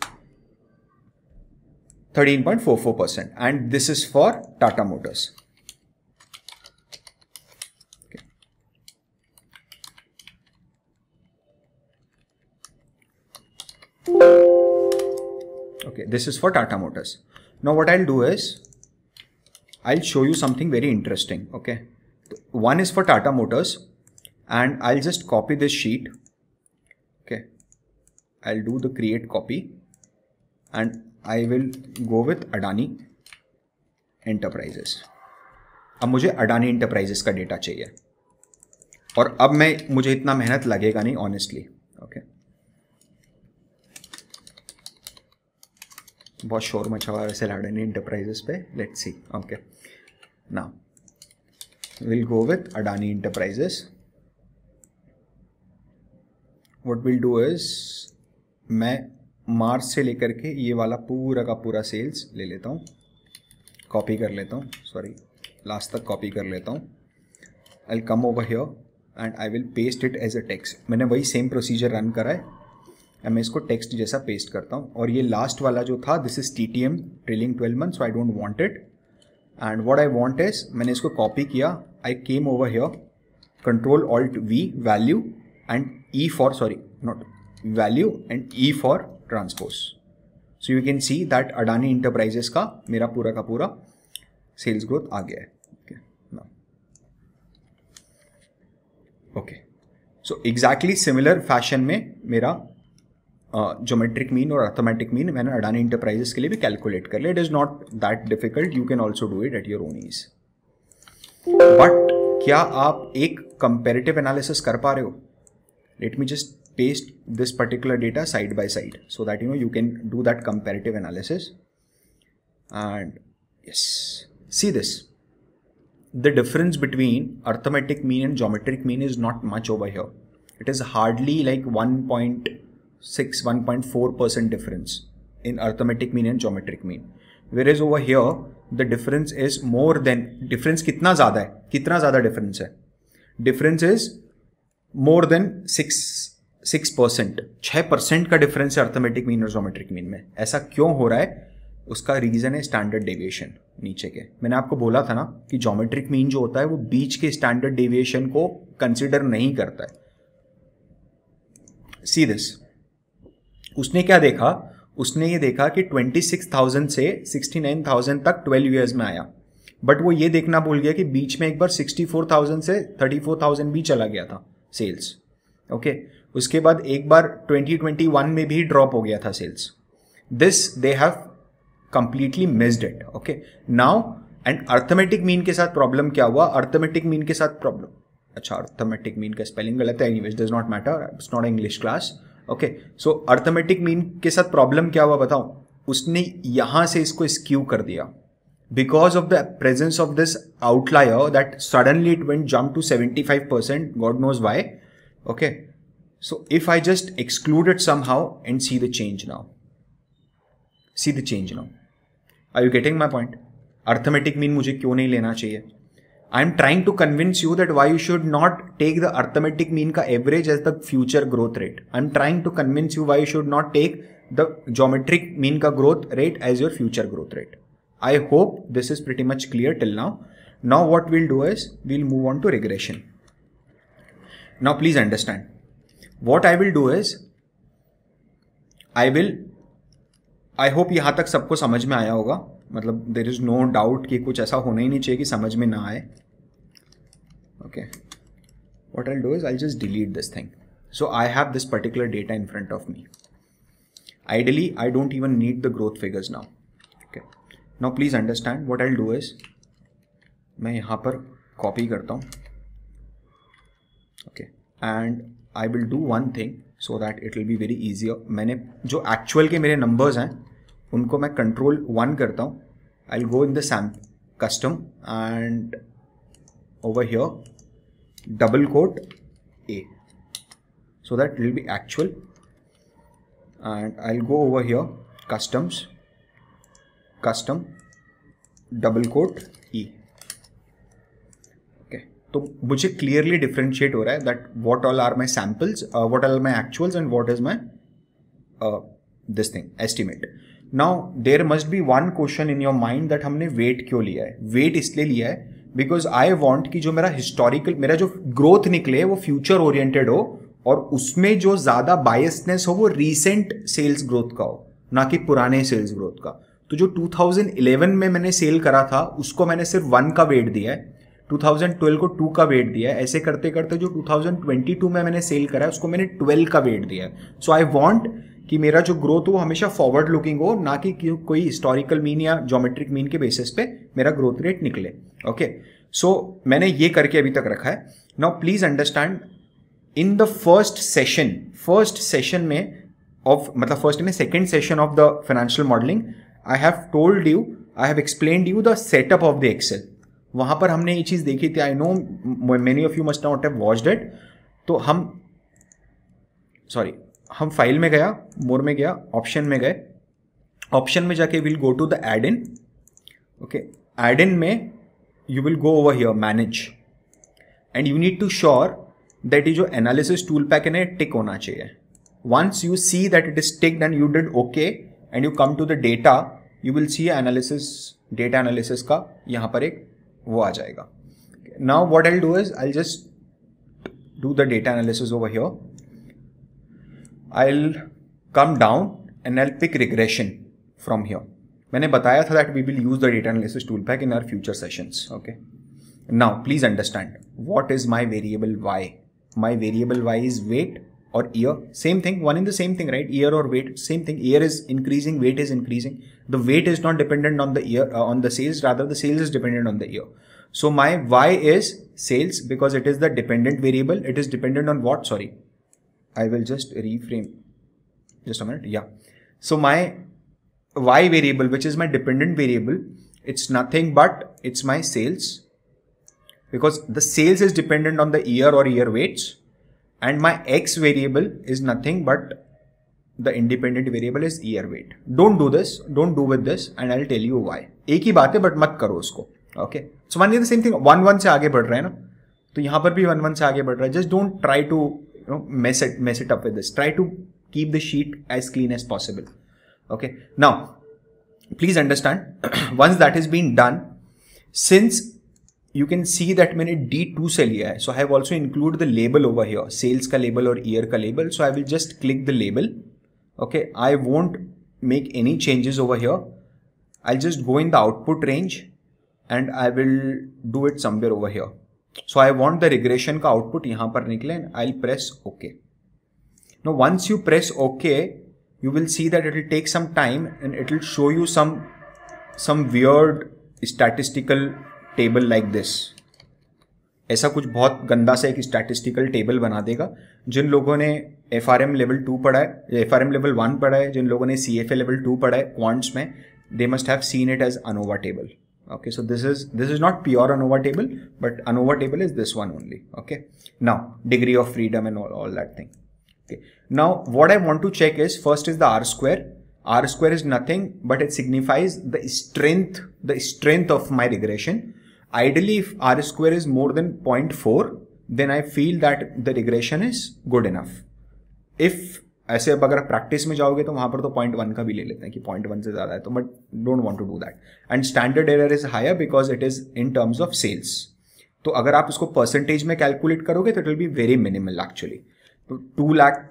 13.44% and this is for Tata Motors. Okay. this is for Tata Motors. Now what I'll do is, I'll show you something very interesting. Okay, one is for Tata Motors and I'll just copy this sheet. Okay, I'll do the create copy and I will go with Adani Enterprises अब मुझे Adani Enterprises का data चाहिए और अब मैं मुझे इतना मेहनत लगेगा नहीं ऑनेस्टली ओके okay. बहुत शोर मचा हुआ है वैसे लाडन इंटरप्राइजेस पे लेट्स सी ओके ना will go with Adani Enterprises what will do is मैं मार्च से लेकर के ये वाला पूरा का पूरा सेल्स ले लेता हूँ कॉपी कर लेता हूँ सॉरी लास्ट तक कॉपी कर लेता हूँ I come over here and I will paste it as a text मैंने वही सेम प्रोसीजर रन करा है मैं इसको टेक्स्ट जैसा पेस्ट करता हूँ और ये लास्ट वाला जो था this is T T M trailing twelve month so I don't want it and what I want is मैंने इसको कॉपी किया I came over here control alt V value and E for sorry not value and E for transport so you can see that Adani Enterprises का मेरा पूरा का पूरा sales growth आ गया है okay so exactly similar fashion में मेरा जोमेट्रिक मीन और अर्थमेटिक मीन मैंने अडानी इंटरप्राइजेस के लिए भी कैलकुलेट कर लिया it is not that difficult you can also do it at your own is but क्या आप एक कंपेरेटिव एनालिसिस कर पा रहे हो let me just paste this particular data side by side so that you know you can do that comparative analysis and yes see this the difference between arithmetic mean and geometric mean is not much over here it is hardly like 1.6 1.4 percent difference in arithmetic mean and geometric mean whereas over here the difference is more than difference kitna zyada hai kitna zyada difference hai difference is more than 6 six percent छः परसेंट का difference है arithmetic mean और geometric mean में ऐसा क्यों हो रहा है उसका रीज़न है स्टैंडर्ड डेविएशन नीचे के मैंने आपको बोला था ना कि जोमेट्रिक मीन जो होता है वो बीच के स्टैंडर्ड डेविएशन को कंसिडर नहीं करता है सी दिस उसने क्या देखा उसने ये देखा कि 26,000 से 69,000 तक 12 ईयर्स में आया बट वो ये देखना भूल गया कि बीच में एक बार 64,000 से 34,000 भी चला गया था सेल्स ओके okay? उसके बाद एक बार 2021 में भी ड्रॉप हो गया था sales this they have completely missed it okay now and arithmetic mean के साथ प्रॉब्लम क्या हुआ अर्थमेटिक मीन के साथ प्रॉब्लम अच्छा अर्थमेटिक मीन का स्पेलिंग गलत है anyways does not matter it's not English class okay so arithmetic mean के साथ प्रॉब्लम क्या हुआ बताओ उसने यहां से इसको स्क्यू कर दिया because of because of the presence of this outlier that suddenly it went jump to 75% god knows why okay So if I just exclude it somehow and see the change now. See the change now. Are you getting my point? Arithmetic mean मुझे क्यों नहीं लेना चाहिए? I am trying to convince you that why you should not take the arithmetic mean ka average as the future growth rate. I am trying to convince you why you should not take the geometric mean ka growth rate as your future growth rate. I hope this is pretty much clear till now. Now what we'll do is we'll move on to regression. Now please understand what I will do is I will I hope यहां तक सबको समझ में आया होगा मतलब देर is no doubt कि कुछ ऐसा होना ही नहीं चाहिए कि समझ में ना आए okay what I do is I just delete this thing so I have this particular data in front of me ideally I don't even need the growth figures now okay now please understand what I do is मैं यहां पर copy करता हूँ okay and I will do one thing so that it will be very easy मैंने जो actual के मेरे numbers हैं उनको मैं कंट्रोल वन करता हूँ I will go in the same custom and over here double quote A so that will be actual and I will go over here customs custom double quote E तो मुझे clearly differentiate हो रहा है that what all are my samples what are my actuals and what is my this thing estimate now there must be one question in your mind that हमने weight क्यों लिया है wait इसलिए लिया है बिकॉज आई वॉन्ट कि जो मेरा हिस्टोरिकल मेरा जो ग्रोथ निकले वो फ्यूचर ओरिएंटेड हो और उसमें जो ज़्यादा बायसनेस हो वो रीसेंट सेल्स ग्रोथ का हो ना कि पुराने सेल्स ग्रोथ का तो जो 2011 में मैंने सेल करा था उसको मैंने सिर्फ वन का वेट दिया है 2012 को 2 का वेट दिया है ऐसे करते करते जो 2022 में मैंने सेल करा है उसको मैंने 12 का वेट दिया है सो आई वांट कि मेरा जो ग्रोथ हो वो हमेशा फॉरवर्ड लुकिंग हो ना कि कोई हिस्टोरिकल मीन या जोमेट्रिक मीन के बेसिस पे मेरा ग्रोथ रेट निकले ओके okay? सो so, मैंने ये करके अभी तक रखा है now please understand in the first session first session में ऑफ मतलब फर्स्ट में second session of the financial modelling I have told you I have explain you the setup of the Excel वहाँ पर हमने ये चीज़ देखी थी I know many of you must not have watch that तो हम सॉरी हम फाइल में गया मोर में गया ऑप्शन में गए ऑप्शन में जाके will go to the add in okay add in में you will go over here manage and you need to sure that is जो एनालिसिस टूल पैक है टिक होना चाहिए once you see that it is tick and you did okay and you come to the data you will see analysis data analysis का यहाँ पर एक वो आ जाएगा now what I do is I just do the data analysis over here I come down and I pick regression from here मैंने बताया था that we will use the data analysis tool pack in our future sessions okay now please understand what is my variable Y my variable Y is wait or ear same thing one in the same thing right ear or weight same thing ear is increasing weight is increasing the weight is not dependent on the ear uh, on the sales rather the sales is dependent on the ear so my y is sales because it is the dependent variable it is dependent on what sorry i will just reframe just a minute yeah so my y variable which is my dependent variable it's nothing but it's my sales because the sales is dependent on the year or year weights and my x variable is nothing but the independent variable is ear weight. Don't do this, don't do with this and I'll tell you why. Ek hi baat hai but mat karo usko. Okay. So one is the same thing, one one se aage badh so to yahan par bhi one one se aage badh Just don't try to you know, mess it, mess it up with this. Try to keep the sheet as clean as possible. Okay. Now, please understand, (clears throat) once that has been done, since you can see that many d D2 cell लिया है so I have also include the label over here sales का label और year का label so I will just click the label okay i won't make any changes over here i'll just go in the output range and i will do it somewhere over here so i want the regression ka output yahan par nikle and i'll press ok now once you press ok you will see that it will take some time and it will show you some some weird statistical table like this ऐसा कुछ बहुत गंदा सा एक statistical table बना देगा जिन लोगों ने F R M level two पढ़ा है F R M level one पढ़ा है जिन लोगों ने C F A level two पढ़ा है क्वांट्स में they must have seen it as ANOVA table okay so this is this is not pure ANOVA table but ANOVA table is this one only okay now degree of freedom and all that thing okay now what I want to check is first is the R square R square is nothing but it signifies the strength the strength of my regression Ideally, if R square is more than 0.4, then I feel that the regression is good enough. If ऐसे अब अगर practice में जाओगे तो वहां पर तो point one का भी ले लेते हैं कि पॉइंट वन से ज्यादा है तो but don't want to do that and standard error is higher because it is in terms of sales तो अगर आप उसको परसेंटेज में कैलकुलेट करोगे तो it will be very minimal actually तो टू लाख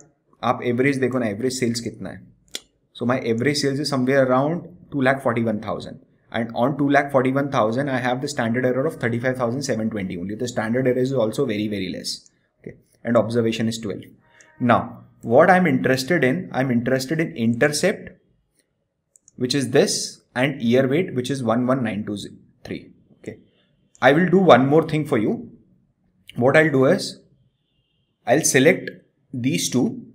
आप एवरेज देखो ना एवरेज सेल्स कितना है so my average sales is somewhere around two lakh forty one thousand and on 2,41,000 I have the standard error of 35,720 only. The standard error is also very very less okay and observation is 12. Now what I'm interested in, I'm interested in intercept which is this and year weight which is 11923 okay. I will do one more thing for you. What I'll do is I'll select these two.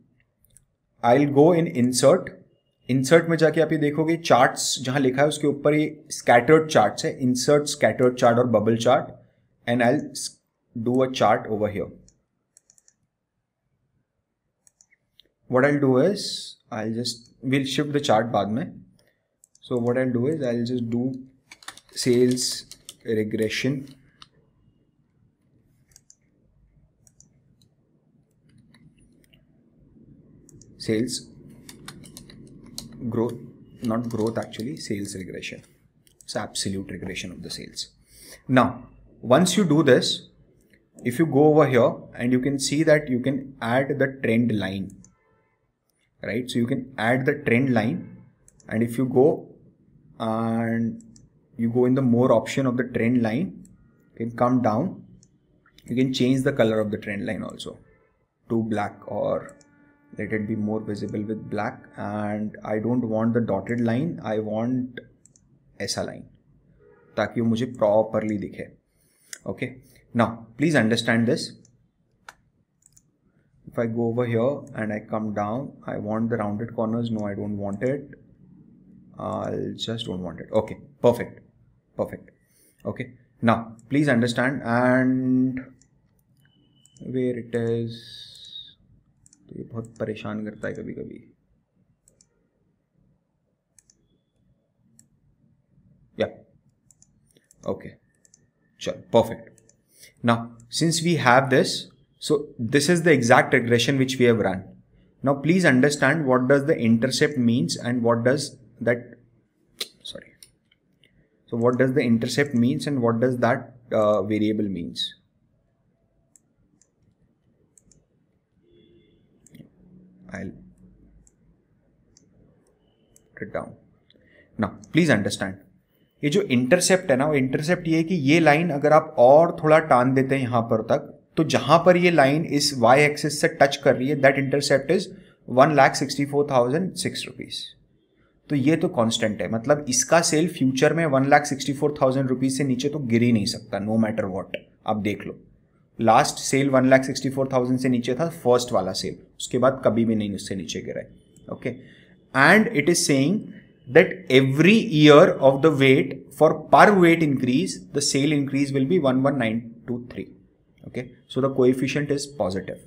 I'll go in insert insert में जाके आप ये देखोगे charts जहां लिखा है उसके ऊपर ये स्कैटर्ड चार्ट्स है इंसर्ट स्कैटर्ड चार्ट और bubble chart and I do a chart over here what I do is I just will shift the chart बाद में so what I do is I just do sales regression sales growth, not growth actually, sales regression. It's absolute regression of the sales. Now, once you do this, if you go over here and you can see that you can add the trend line, right? So you can add the trend line and if you go and you go in the more option of the trend line, you can come down, you can change the color of the trend line also to black or let it be more visible with black and I don't want the dotted line I want ऐसा line ताकि वो मुझे properly दिखे okay now please understand this if I go over here and I come down I want the rounded corners no I don't want it i just don't want it okay perfect perfect okay now please understand and where it is तो ये बहुत परेशान करता है कभी कभी या okay so this is the exact regression which we have run. Now please understand what does the intercept means and what does that, sorry. So what does the intercept means and what does that uh, variable means. I'll it down. Now, please understand. ये जो intercept है ना वो intercept ये है कि ये line अगर आप और थोड़ा टान देते हैं यहां पर तक तो जहां पर ये लाइन इस वाई एक्सिस से टच कर रही है that intercept is one lakh sixty four thousand six rupees तो ये तो कांस्टेंट है मतलब इसका सेल फ्यूचर में one lakh sixty four thousand rupees से नीचे तो गिर ही नहीं सकता नो मैटर वॉट आप देख लो last sale one lakh sixty four thousand से नीचे था फर्स्ट वाला सेल उसके बाद कभी भी नहीं उससे नीचे गिरा है okay and it is saying that every year of the weight for per weight increase the sale increase will be one one nine two three okay so the coefficient is positive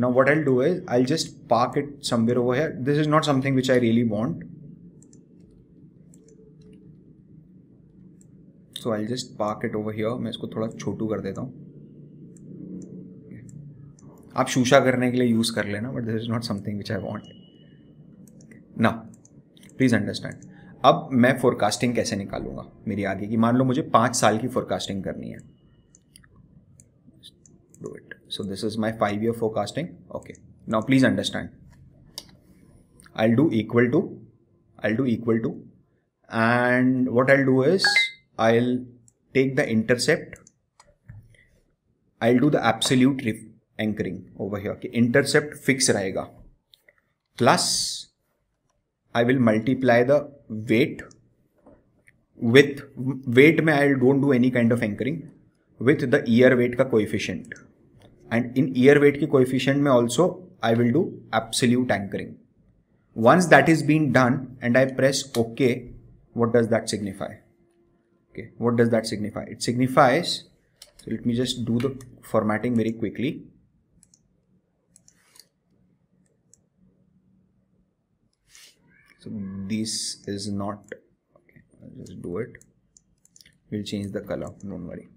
now what I do is I just park it somewhere over here this is not something which I really want so I just park it over here मैं इसको थोड़ा छोटू कर देता हूँ आप शूशा करने के लिए यूज़ कर लेना but this is not something which I want ना प्लीज़ अंडरस्टैंड अब मैं फोरकास्टिंग कैसे निकालूंगा मेरी आगे की मान लो मुझे पांच साल की फोरकास्टिंग करनी है do it so this is my five year forecasting okay now please understand I do equal to I do equal to and what I do is I take the intercept I do the absolute anchoring over here कि intercept fix रहेगा plus I will multiply the weight with weight I I don't do any kind of anchoring with the ear weight coefficient and in ear weight coefficient में also I will do absolute anchoring once that is being done and I press OK what does that signify okay what does that signify it signifies so let me just do the formatting very quickly so this is not okay I'll just do it we'll change the color don't worry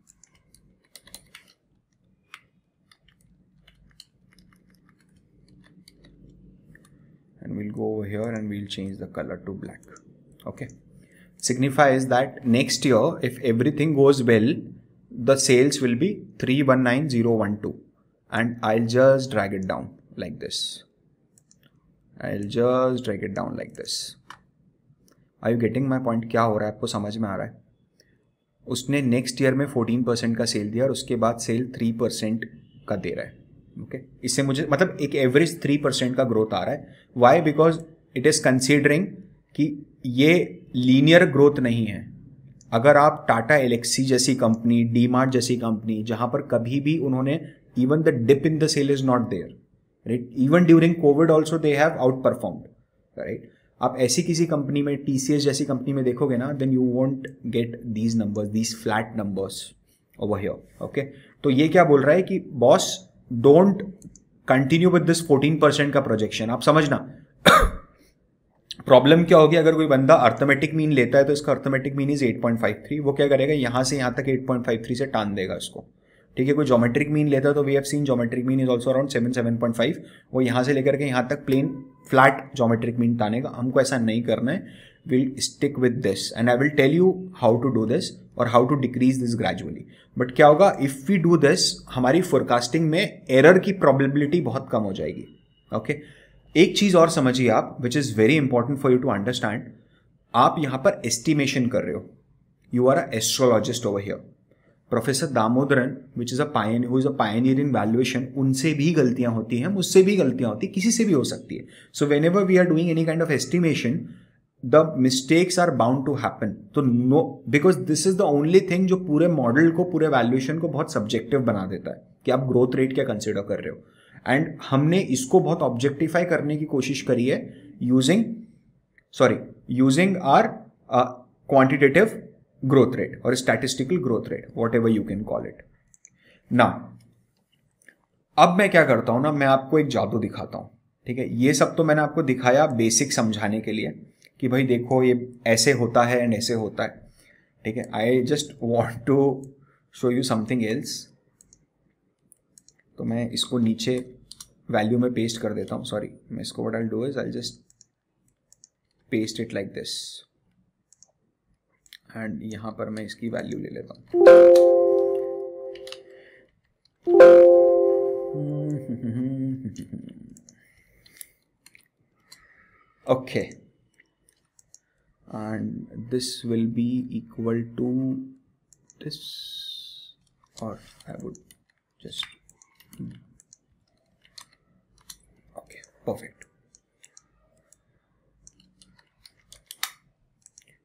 and we'll go over here and we'll change the color to black okay signifies that next year if everything goes well the sales will be 319012 and I'll just drag it down like this I'll just drag it down like this. Are you getting my point? क्या हो रहा है आपको समझ में आ रहा है उसने नेक्स्ट ईयर में 14 परसेंट का सेल दिया और उसके बाद सेल 3 परसेंट का दे रहा है ओके okay? इससे मुझे मतलब एक एवरेज 3 परसेंट का ग्रोथ आ रहा है why because it is considering कि ये लीनियर ग्रोथ नहीं है अगर आप टाटा एलेक्सी जैसी कंपनी डी जैसी कंपनी जहाँ पर कभी भी उन्होंने even the dip in the sale is not there right even during COVID also they have out performed right आप ऐसी किसी कंपनी में टी सी एस जैसी कंपनी में देखोगे ना then you want get these numbers these flat numbers over here okay तो ये क्या बोल रहा है कि boss don't continue with this fourteen percent का प्रोजेक्शन आप समझना प्रॉब्लम (coughs) क्या होगी अगर कोई बंदा अर्थमेटिक मीन लेता है तो इसका अर्थमेटिक मीन इज 8.53 वो क्या करेगा यहां से यहां तक 8.53 से टान देगा इसको ठीक है कोई जोमेट्रिक मीन लेता है तो we have seen geometric mean is also around seven seven point five वो यहाँ से लेकर के यहाँ तक प्लेन फ्लैट जोमेट्रिक मीन ताने का हमको ऐसा नहीं करना है will stick with this and I will tell you how to do this और how to decrease this gradually but क्या होगा इफ़ वी डू दिस हमारी फोरकास्टिंग में एरर की प्रॉबिलिटी बहुत कम हो जाएगी ओके okay? एक चीज़ और समझिए आप which is very important for you to understand आप यहाँ पर एस्टिमेशन कर रहे हो you are a astrologist over here professor Damodaran which is a pion who is a pioneer in valuation उनसे भी गलतियाँ होती हैं मुझसे भी गलतियाँ होती हैं किसी से भी हो सकती है so whenever we are doing any kind of estimation the mistakes are bound to happen तो no because this is the only thing जो पूरे मॉडल को पूरे वैल्यूएशन को बहुत सब्जेक्टिव बना देता है कि आप ग्रोथ रेट क्या कंसिडर कर रहे हो एंड हमने इसको बहुत ऑब्जेक्टिफाई करने की कोशिश करी है using sorry using our quantitative growth rate or statistical growth rate, whatever you can call it. Now, अब मैं क्या करता हूं ना मैं आपको एक जादू दिखाता हूं ठीक है ये सब तो मैंने आपको दिखाया बेसिक समझाने के लिए कि भाई देखो ये ऐसे होता है एंड ऐसे होता है ठीक है I just want to show you something else तो मैं इसको नीचे वैल्यू में पेस्ट कर देता हूं सॉरी मैं इसको what I do is I just paste it like this and यहां पर मैं इसकी वैल्यू ले लेता हूं okay and this will be equal to this और I would just okay perfect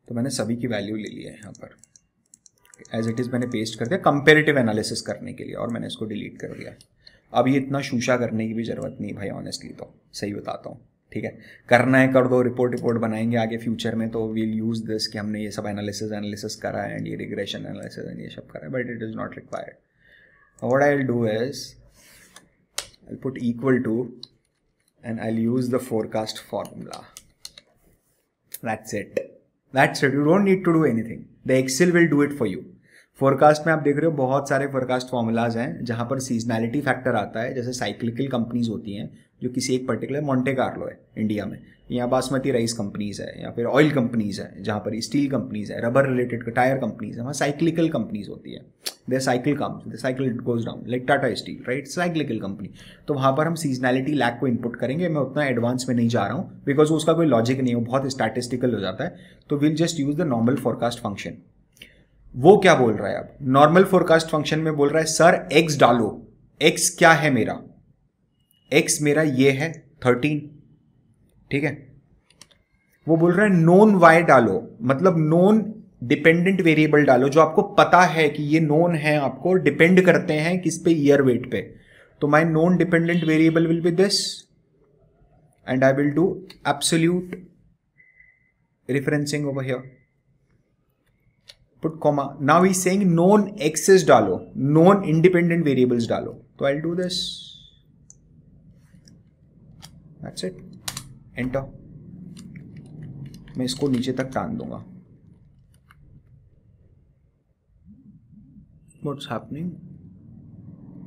तो मैंने सभी की वैल्यू ले लिया है यहाँ पर एज इट इज़ मैंने पेस्ट कर दिया कंपेरेटिव एनालिसिस करने के लिए और मैंने इसको डिलीट कर दिया अब ये इतना शूशा करने की भी ज़रूरत नहीं भाई ऑनेस्टली तो सही बताता हूँ ठीक है करना है कर दो रिपोर्ट रिपोर्ट बनाएंगे आगे फ्यूचर में तो वील यूज़ दिस कि हमने ये सब एनालिसिस एनालिसिस करा है एंड ये रिग्रेशन एनालिसिस एंड ये सब करा है but it is not required what I do is I put equal to and I use the forecast formula that's it that's it you don't need to do anything the Excel will do it for you forecast में आप देख रहे हो बहुत सारे forecast formulas हैं जहाँ पर सीजनैलिटी फैक्टर आता है जैसे साइक्लिकल कंपनीज होती हैं जो किसी एक पर्टिकुलर मोन्टे कार्लो है इंडिया में या बासमती राइस कंपनीज है या फिर ऑयल कंपनीज है जहाँ पर स्टील कंपनीज है रबर रिलेटेड टायर कंपनीज है वहाँ साइक्लिकल कंपनीज होती है their cycle comes the cycle goes down like Tata Steel right cyclical company तो वहाँ पर हम सीजनैलिटी लैक को इनपुट करेंगे मैं उतना एडवांस में नहीं जा रहा हूँ बिकॉज उसका कोई लॉजिक नहीं हो बहुत स्टैटिस्टिकल हो जाता है तो will just use the normal forecast function वो क्या बोल रहा है अब नॉर्मल फोरकास्ट फंक्शन में बोल रहा है सर एक्स डालो एक्स क्या है मेरा एक्स मेरा ये है थर्टीन ठीक है वो बोल रहा है नोन वाई डालो मतलब नोन डिपेंडेंट वेरिएबल डालो जो आपको पता है कि ये नोन है आपको डिपेंड करते हैं किस पे ईयर वेट पे तो my non dependent variable will be this and I will do absolute referencing over here put comma now is saying known x's डालो नॉन इंडिपेंडेंट वेरिएबल्स डालो तो I do this that's it enter मैं इसको नीचे तक टान दूंगा what's happening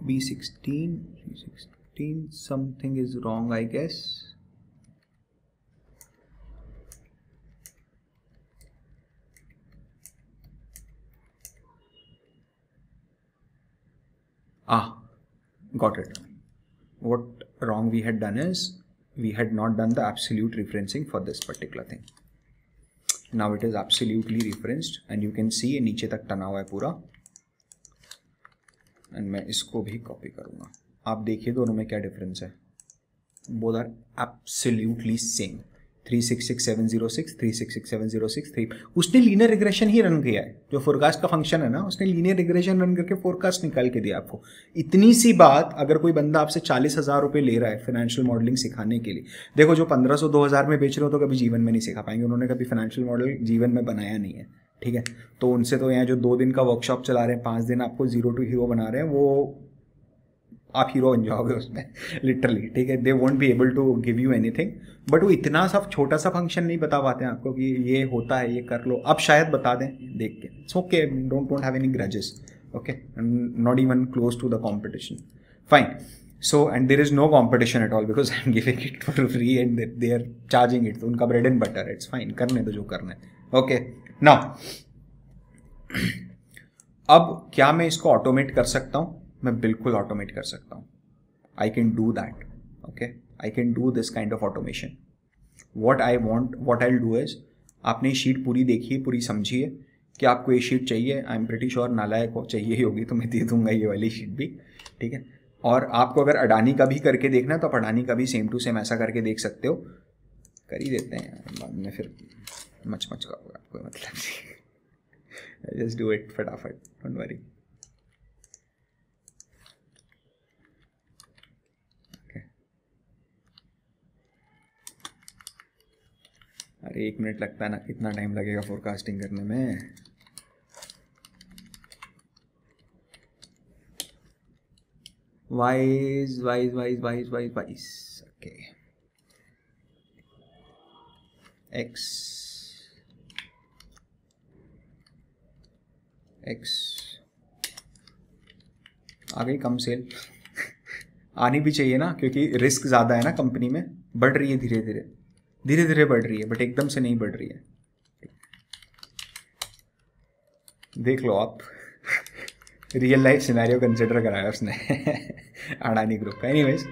b16 b16 something is wrong i guess ah got it what wrong we had done is we had not done the absolute referencing for this particular thing now it is absolutely referenced and you can see नीचे तक टना हुआ hai pura. And मैं इसको भी copy करूँगा आप देखिए दोनों में क्या डिफरेंस है both are absolutely same three six six seven zero six three six six seven zero six three उसने लीनियर रिग्रेशन ही रन किया है जो फोरकास्ट का फंक्शन है ना उसने लीनियर रिग्रेशन रन करके फोरकास्ट निकाल के दिया आपको इतनी सी बात अगर कोई बंदा आपसे चालीस हज़ार रुपये ले रहा है फाइनेंशियल मॉडलिंग सिखाने के लिए देखो जो पंद्रह सौ दो हज़ार में बेच रहे हो तो कभी जीवन में नहीं सिखा पाएंगे उन्होंने कभी फाइनेंशियल मॉडल जीवन में बनाया नहीं है ठीक है तो उनसे तो यहाँ जो दो दिन का वर्कशॉप चला रहे हैं पाँच दिन आपको ज़ीरो टू हीरो बना रहे हैं वो आप हीरो बन जाओगे उसमें लिटरली (laughs) ठीक है they won't be able to give you any thing but वो इतना सा छोटा सा फंक्शन नहीं बता पाते हैं आपको कि ये होता है ये कर लो आप शायद बता दें देख के it's okay don't don't have any grudges okay not even close to the competition fine so and there is no competition at all because I am giving it for free and they are charging it उनका bread and butter it's fine करने दो जो करना है okay okay. ना अब क्या मैं इसको ऑटोमेट कर सकता हूँ मैं बिल्कुल ऑटोमेट कर सकता हूँ I can do that okay I can do this kind of automation what I want what I do is आपने शीट पूरी देखी है पूरी समझी है कि आपको ये शीट चाहिए आई एम ब्रिटिश और नालायक को चाहिए ही होगी तो मैं दे दूंगा ये वाली शीट भी ठीक है और आपको अगर अडानी का भी करके देखना तो आप अडानी का भी सेम टू सेम ऐसा करके देख सकते हो कर ही देते हैं बाद में फिर मच मच का होगा कोई मतलब नहीं जस्ट डू इट फटाफट डोंट वरी अरे एक मिनट लगता है ना कितना टाइम लगेगा फोरकास्टिंग करने में wise wise wise wise wise wise okay x x आ गई कम सेल आनी भी चाहिए ना क्योंकि रिस्क ज़्यादा है ना कंपनी में बढ़ रही है धीरे धीरे धीरे धीरे बढ़ रही है बट एकदम से नहीं बढ़ रही है देख लो आप रियल लाइफ सिनेरियो कंसिडर कराया उसने (laughs) अडानी ग्रुप का एनीवेज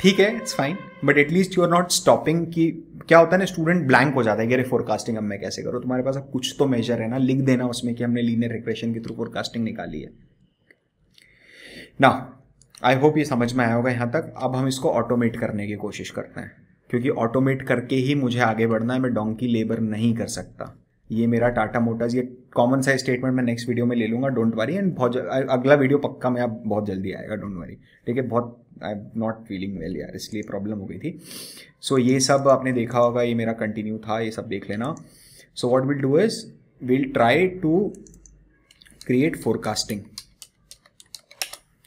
ठीक है it's fine but at least you are not stopping कि क्या होता है ना स्टूडेंट ब्लैंक हो जाता है कि अरे फोरकास्टिंग अब मैं कैसे करूँ तुम्हारे पास अब कुछ तो मेजर है ना लिख देना उसमें कि हमने लीनियर रिक्वेशन के थ्रू फोरकास्टिंग निकाली है ना आई होप ये समझ में आया होगा यहाँ तक अब हम इसको ऑटोमेट करने की कोशिश करते हैं क्योंकि ऑटोमेट करके ही मुझे आगे बढ़ना है मैं डोंकी लेबर नहीं कर सकता ये मेरा टाटा मोटर्स ये कॉमन साइज स्टेटमेंट मैं नेक्स्ट वीडियो में ले लूँगा डोंट वरी एंड बहुत अगला वीडियो पक्का मैं आप बहुत जल्दी आएगा डोंट वरी ठीक है बहुत I am not feeling well यार इसलिए प्रॉब्लम हो गई थी सो so, ये सब आपने देखा होगा ये मेरा कंटिन्यू था ये सब देख लेना so what will do is will try to create forecasting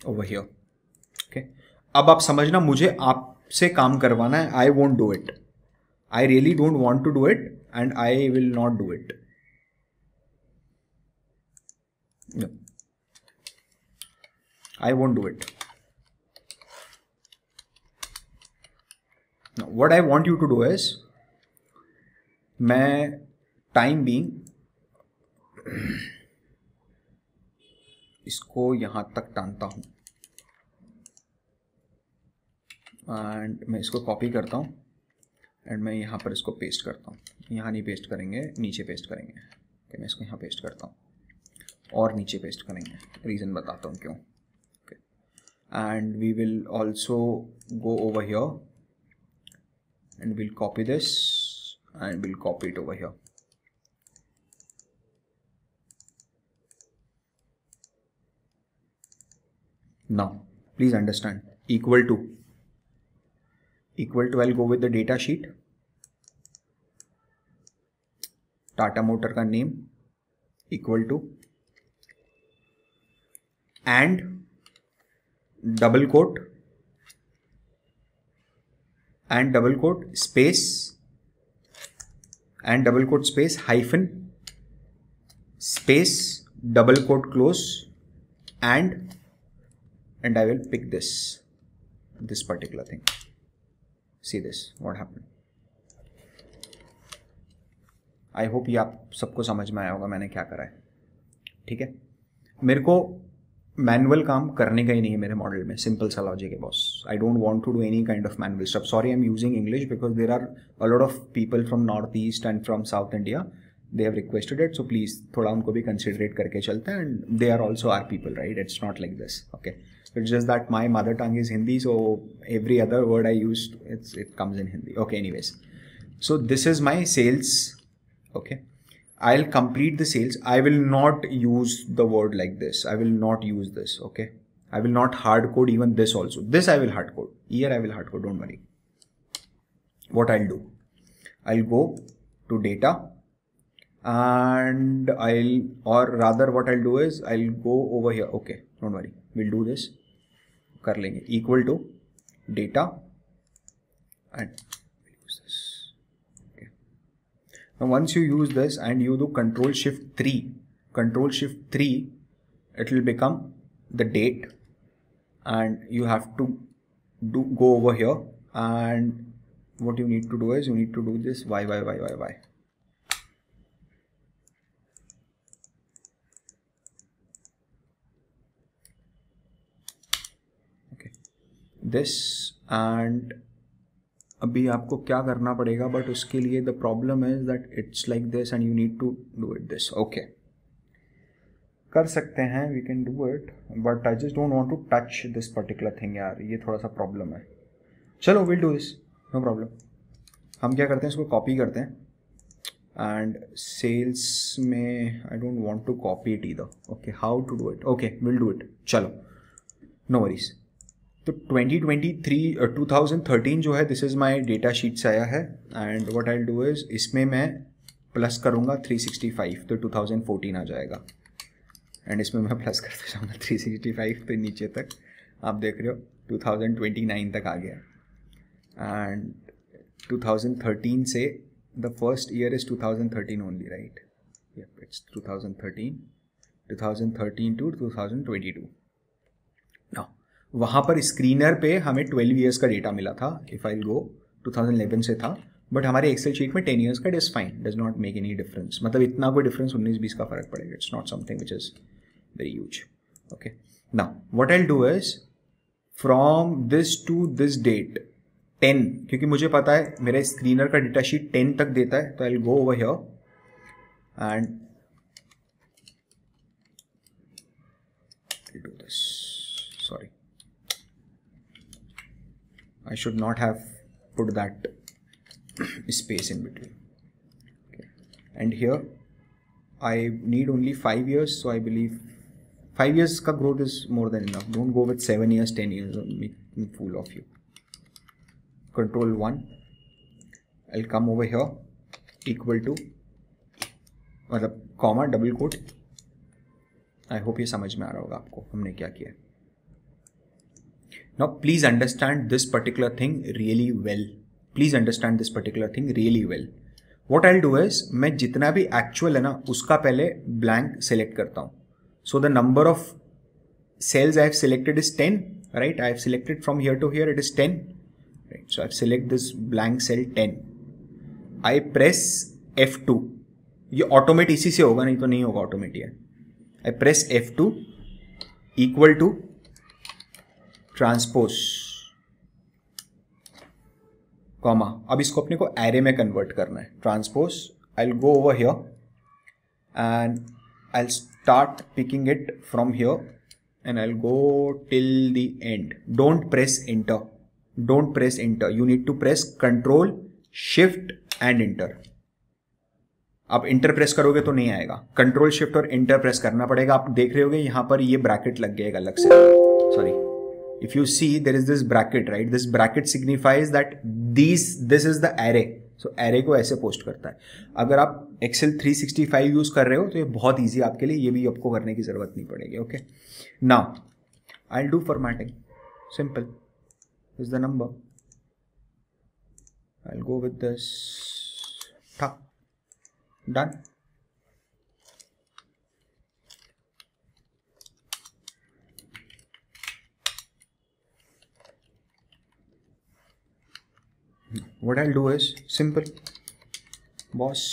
over here okay अब आप समझना मुझे आपसे काम करवाना है I won't do it I really don't want to do it and I will not do it I won't do it what I want you to do is मैं time being इसको यहां तक टानता हूँ एंड मैं इसको copy करता हूँ and मैं यहाँ पर इसको पेस्ट करता हूँ यहाँ नहीं पेस्ट करेंगे नीचे पेस्ट करेंगे okay, मैं इसको यहाँ पेस्ट करता हूँ और नीचे पेस्ट करेंगे रीज़न बताता हूँ क्यों and we will also go over here and we'll copy this and we'll copy it over here now please understand equal to equal to I'll go with the data sheet Tata motor ka name equal to and double quote and double quote space and double quote space hyphen space double quote close and and I will pick this this particular thing see this what happen I hope ये आप सबको समझ में आया होगा मैंने क्या करा है ठीक है मेरे को मैनुअल काम करने का ही नहीं है मेरे मॉडल में सिंपल सा लॉजिक है boss I don't want to do any kind of manual stuff sorry I am using English because there are a lot of people from north east and from south India they have requested it so please थोड़ा उनको भी considerate करके चलते हैं and they are also are people right it's not like this okay it's just that my mother tongue is Hindi so every other word I use it's it comes in Hindi okay anyways so this is my sales okay I'll complete the sales. I will not use the word like this. I will not use this. Okay. I will not hard code even this also. This I will hard code. Here I will hard code. Don't worry. What I'll do. I'll go to data and I'll or rather what I'll do is I'll go over here. Okay. Don't worry. We'll do this. Curling Equal to data and now once you use this and you do control shift 3, control shift 3, it will become the date and you have to do go over here and what you need to do is you need to do this y y y y y okay this and अभी आपको क्या करना पड़ेगा but उसके लिए the problem is that it's like this and you need to do it this okay कर सकते हैं we can do it but I just don't want to touch this particular thing यार ये थोड़ा सा प्रॉब्लम है चलो will do this no problem हम क्या करते हैं इसको कॉपी करते हैं एंड सेल्स में I don't want to copy it इधर okay how to do it okay will do it चलो नो वरीज़ तो 2023 2013 uh, जो है this is my data sheet से आया है and what I do is इसमें मैं प्लस करूँगा 365 तो 2014 आ जाएगा एंड इसमें मैं प्लस करते जाऊँगा 365 तो नीचे तक आप देख रहे हो 2029 तक आ गया एंड 2013 से the first year is 2013 only right it's 2013 2013 to 2022 वहाँ पर स्क्रीनर पे हमें ट्वेल्व ईयर्स का डेटा मिला था इफ़ आई गो 2011 से था बट हमारे एक्सेल शीट में टेन ईयर्स का this fine does not make any difference मतलब इतना कोई डिफरेंस उन्नीस बीस का फर्क पड़ेगा it's not something which is very use okay ना what I do is from this to this date ten क्योंकि मुझे पता है मेरा स्क्रीनर का डेटा शीट टेन तक देता है तो I go over here and do this I should not have put that (coughs) space in between okay. and here I need only 5 years so I believe 5 years ka growth is more than enough don't go with 7 years 10 years or make me fool of you control 1 I'll come over here equal to मतलब comma double quote I hope ये समझ में आ रहा होगा आपको हमने क्या किया है Now, please understand this particular thing really well please understand this particular thing really well what I do is मैं जितना भी एक्चुअल है ना उसका पहले ब्लैंक सेलेक्ट करता हूँ so the number of cells I have selected is ten right I have selected from here to here it is ten right so I select this blank cell ten I press F two ये automate इसी से होगा नहीं तो नहीं होगा automate ये I press F two equal to transpose comma अब इसको अपने को एरे में कन्वर्ट करना है transpose I go over here and I start picking it from here and I go till the end don't press enter don't press enter you need to press control shift and enter आप enter press करोगे तो नहीं आएगा control shift और enter press करना पड़ेगा आप देख रहे होगे यहां पर ये ब्रैकेट लग गया अलग से sorry if you see there is this bracket right this bracket signifies that these this is the array so so, array को ऐसे पोस्ट करता है अगर आप एक्सेल 365 यूज़ कर रहे हो तो ये बहुत ईजी आपके लिए ये भी आपको करने की ज़रूरत नहीं पड़ेगी okay now I do formatting simple is the number I go with this done what I'll do is simple boss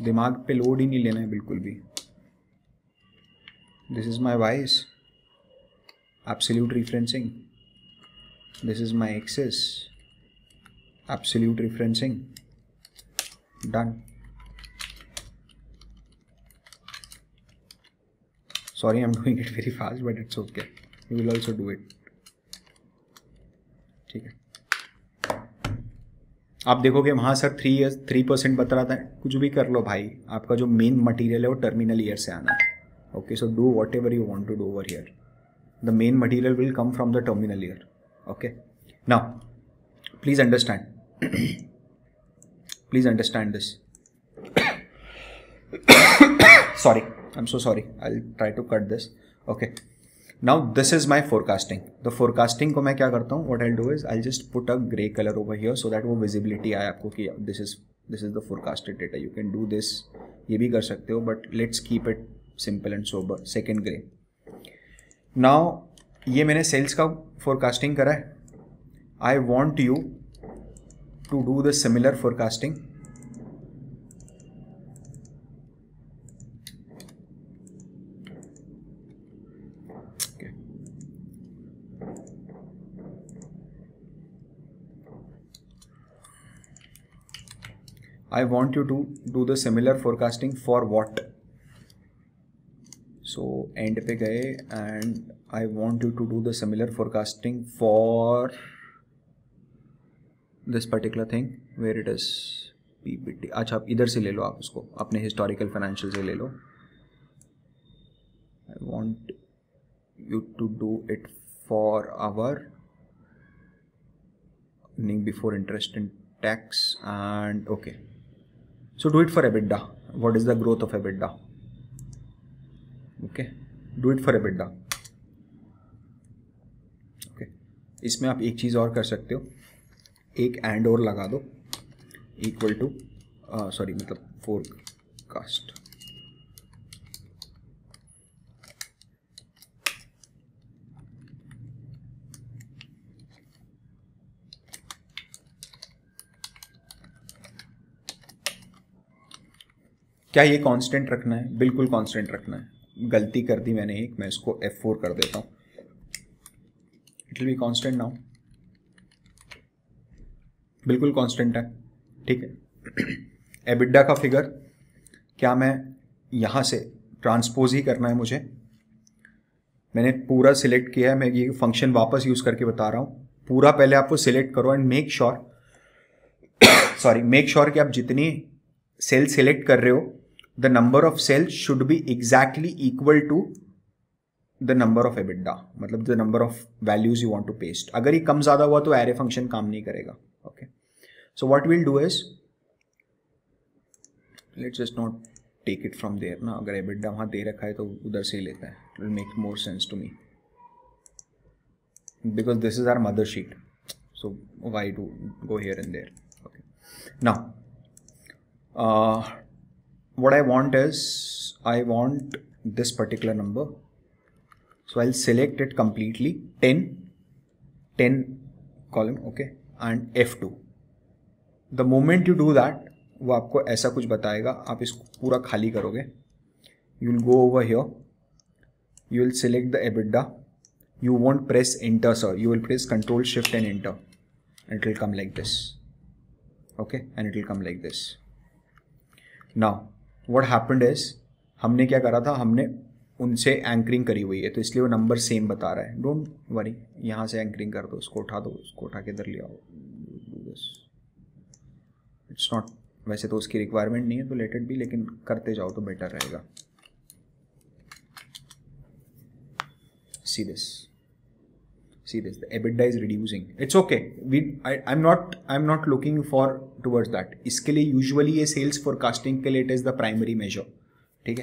दिमाग पे लोड ही नहीं लेना है बिल्कुल भी this is my voice absolute referencing this is my access salute referencing done I am doing it very fast but it's okay you will also do it ठीक है आप देखोगे वहाँ sir three year three percent बता रहा था कुछ भी कर लो भाई आपका जो मेन मटेरियल है वो टर्मिनल ईयर से आना है okay so do whatever you want to do over year the main material will come from the terminal year okay ना please understand please understand this sorry I am so sorry I try to cut this okay now this is my forecasting the forecasting को मैं क्या करता हूँ what I do is I just put a grey colour over here so that वो visibility आए आपको कि this is this is the forecasted data you can do this ये भी कर सकते हो but let's keep it simple and sober second grey now ये मैंने सेल्स का फोरकास्टिंग करा है I want you to do the similar forecasting I want you to do the similar forecasting for what. So end pe gaye and I want you to do the similar forecasting for this particular thing where it is PBT. अच्छा आप इधर से ले लो आप उसको अपने historical financial से ले लो I want you to do it for our earning before interest and tax and okay So do it for EBITDA. What is the growth of EBITDA? Okay, do it for EBITDA. Okay, isme aap ek cheez aur kar sakte ho ek and or laga do equal to uh, sorry matlab forecast forecast क्या ये constant रखना है बिल्कुल constant रखना है गलती कर दी मैंने एक मैं इसको एफ फोर कर देता हूँ it will be constant now बिल्कुल कांस्टेंट है ठीक है एबिड्डा का फिगर क्या मैं यहाँ से ट्रांसपोज ही करना है मुझे मैंने पूरा सिलेक्ट किया है मैं ये फंक्शन वापस यूज़ करके बता रहा हूँ पूरा पहले आपको सिलेक्ट करो and make sure sorry make sure कि आप जितनी सेल सिलेक्ट कर रहे हो the number of sales should be exactly equal to the number of EBITDA, मतलब the number of values you want to paste. अगर ये कम ज़्यादा हुआ तो एरे फंक्शन काम नहीं करेगा okay so what will do is let's just not take it from there ना अगर एबिडा वहां दे रखा है तो उधर से ही लेता है it will make more sense to me because this is our mother sheet so why to go here and there okay ना what I want is I want this particular number. So I'll select it completely 10, 10 column, okay, and F2. The moment you do that वो आपको ऐसा कुछ बताएगा आप इसको पूरा खाली करोगे you will go over here you will select the EBITDA you won't press enter sir you will press control shift and enter and it will come like this okay and it will come like this now what happened is हमने क्या करा था हमने उनसे anchoring करी हुई है तो इसलिए वो नंबर सेम बता रहा है डोंट वरी यहाँ से एंकरिंग कर दो उसको उठा दो उसको उठा के इधर ले आओ इट्स नॉट वैसे तो उसकी रिक्वायरमेंट नहीं है तो लेटेड भी लेकिन करते जाओ तो बेटर रहेगा see this see this the ebitda is reducing it's okay we I, am not i'm not looking for towards that iske usually a sales forecasting ke is the primary measure theek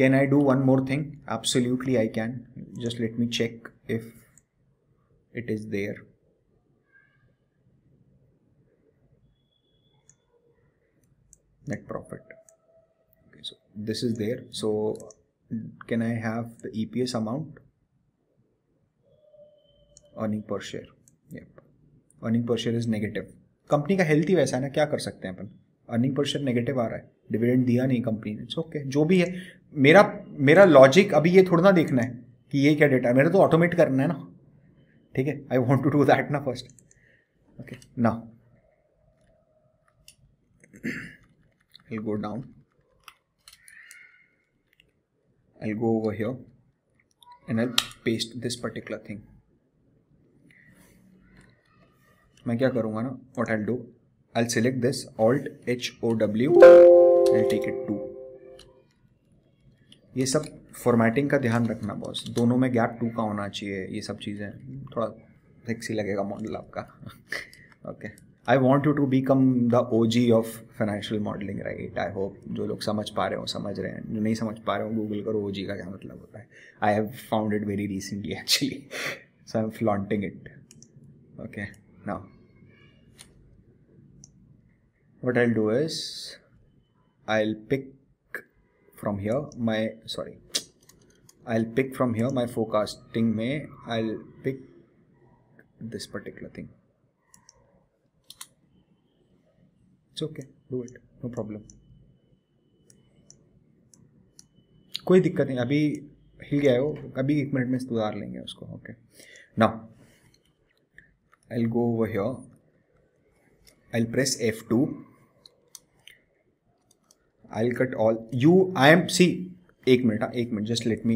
can i do one more thing absolutely i can just let me check if it is there net profit okay so this is there so can i have the eps amount earning per share earning per share is negative company का health ही वैसा है ना क्या कर सकते हैं अपन अर्निंग पर शेयर नेगेटिव आ रहा है डिविडेंड दिया नहीं कंपनी ने इट्स ओके जो भी है मेरा मेरा लॉजिक अभी ये थोड़ा ना देखना है कि ये क्या डेटा है मेरा तो ऑटोमेट करना है ना ठीक है I want to do that ना फर्स्ट ओके ना I'll go down. I'll go over here and I'll paste this particular thing. मैं क्या करूँगा ना what I do I select this alt H O W L take it to ये सब formatting का ध्यान रखना बॉस दोनों में गैप टू का होना चाहिए ये सब चीज़ें थोड़ा ही लगेगा मॉडल आपका okay I want you to become the O G of financial modelling right I hope जो लोग समझ पा रहे हो समझ रहे हैं जो नहीं समझ पा रहे हो गूगल करो ओ जी का क्या मतलब होता है I have found it very recently actually so I am flaunting it okay now what I'll do is I'll pick from here my sorry I'll pick from here my forecasting may I'll pick this particular thing it's okay do it no problem कोई दिक्कत नहीं अभी हिल गया हो अभी एक minute में सुधार लेंगे उसको okay now I'll go over here I'll press F2 I'll cut all you I am see एक मिनट हाँ, एक minute just let me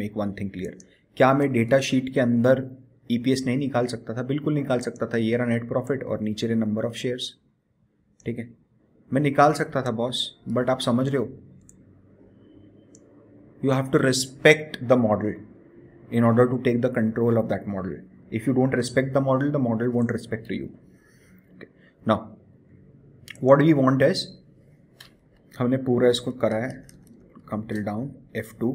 make one thing clear क्या मैं डेटा शीट के अंदर ईपीएस e नहीं निकाल सकता था बिल्कुल निकाल सकता था ये रहा नेट प्रॉफिट और नीचे रहे नंबर ऑफ शेयर्स ठीक है मैं निकाल सकता था बॉस बट आप समझ रहे हो you have to respect the model in order to take the control of that model if you don't respect the model the model won't respect to you okay. now what we want is हमने पूरा इसको करा है come till down F2 to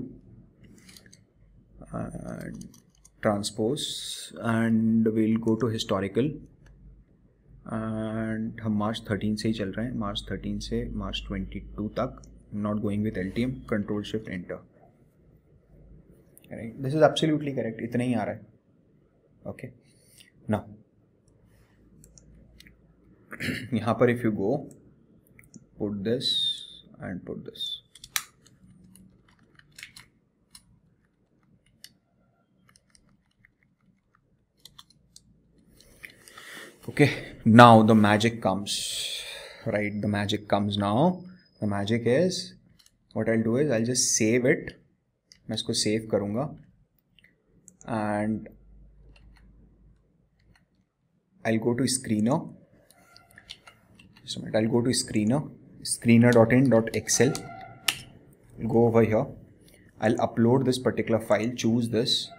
transpose and will go to historical एंड हम मार्च 13 से ही चल रहे हैं मार्च 13 से मार्च 22 तक not going with L T M control shift enter this is absolutely correct इतना ही आ रहा है okay now यहाँ पर if you go put this and put this okay now the magic comes right the magic comes now the magic is what I'll do is I'll just save it मैं इसको save करूँगा and I'll go to screener. Just a minute, I'll go to screener, screener.in.excel. will go over here. I'll upload this particular file, choose this.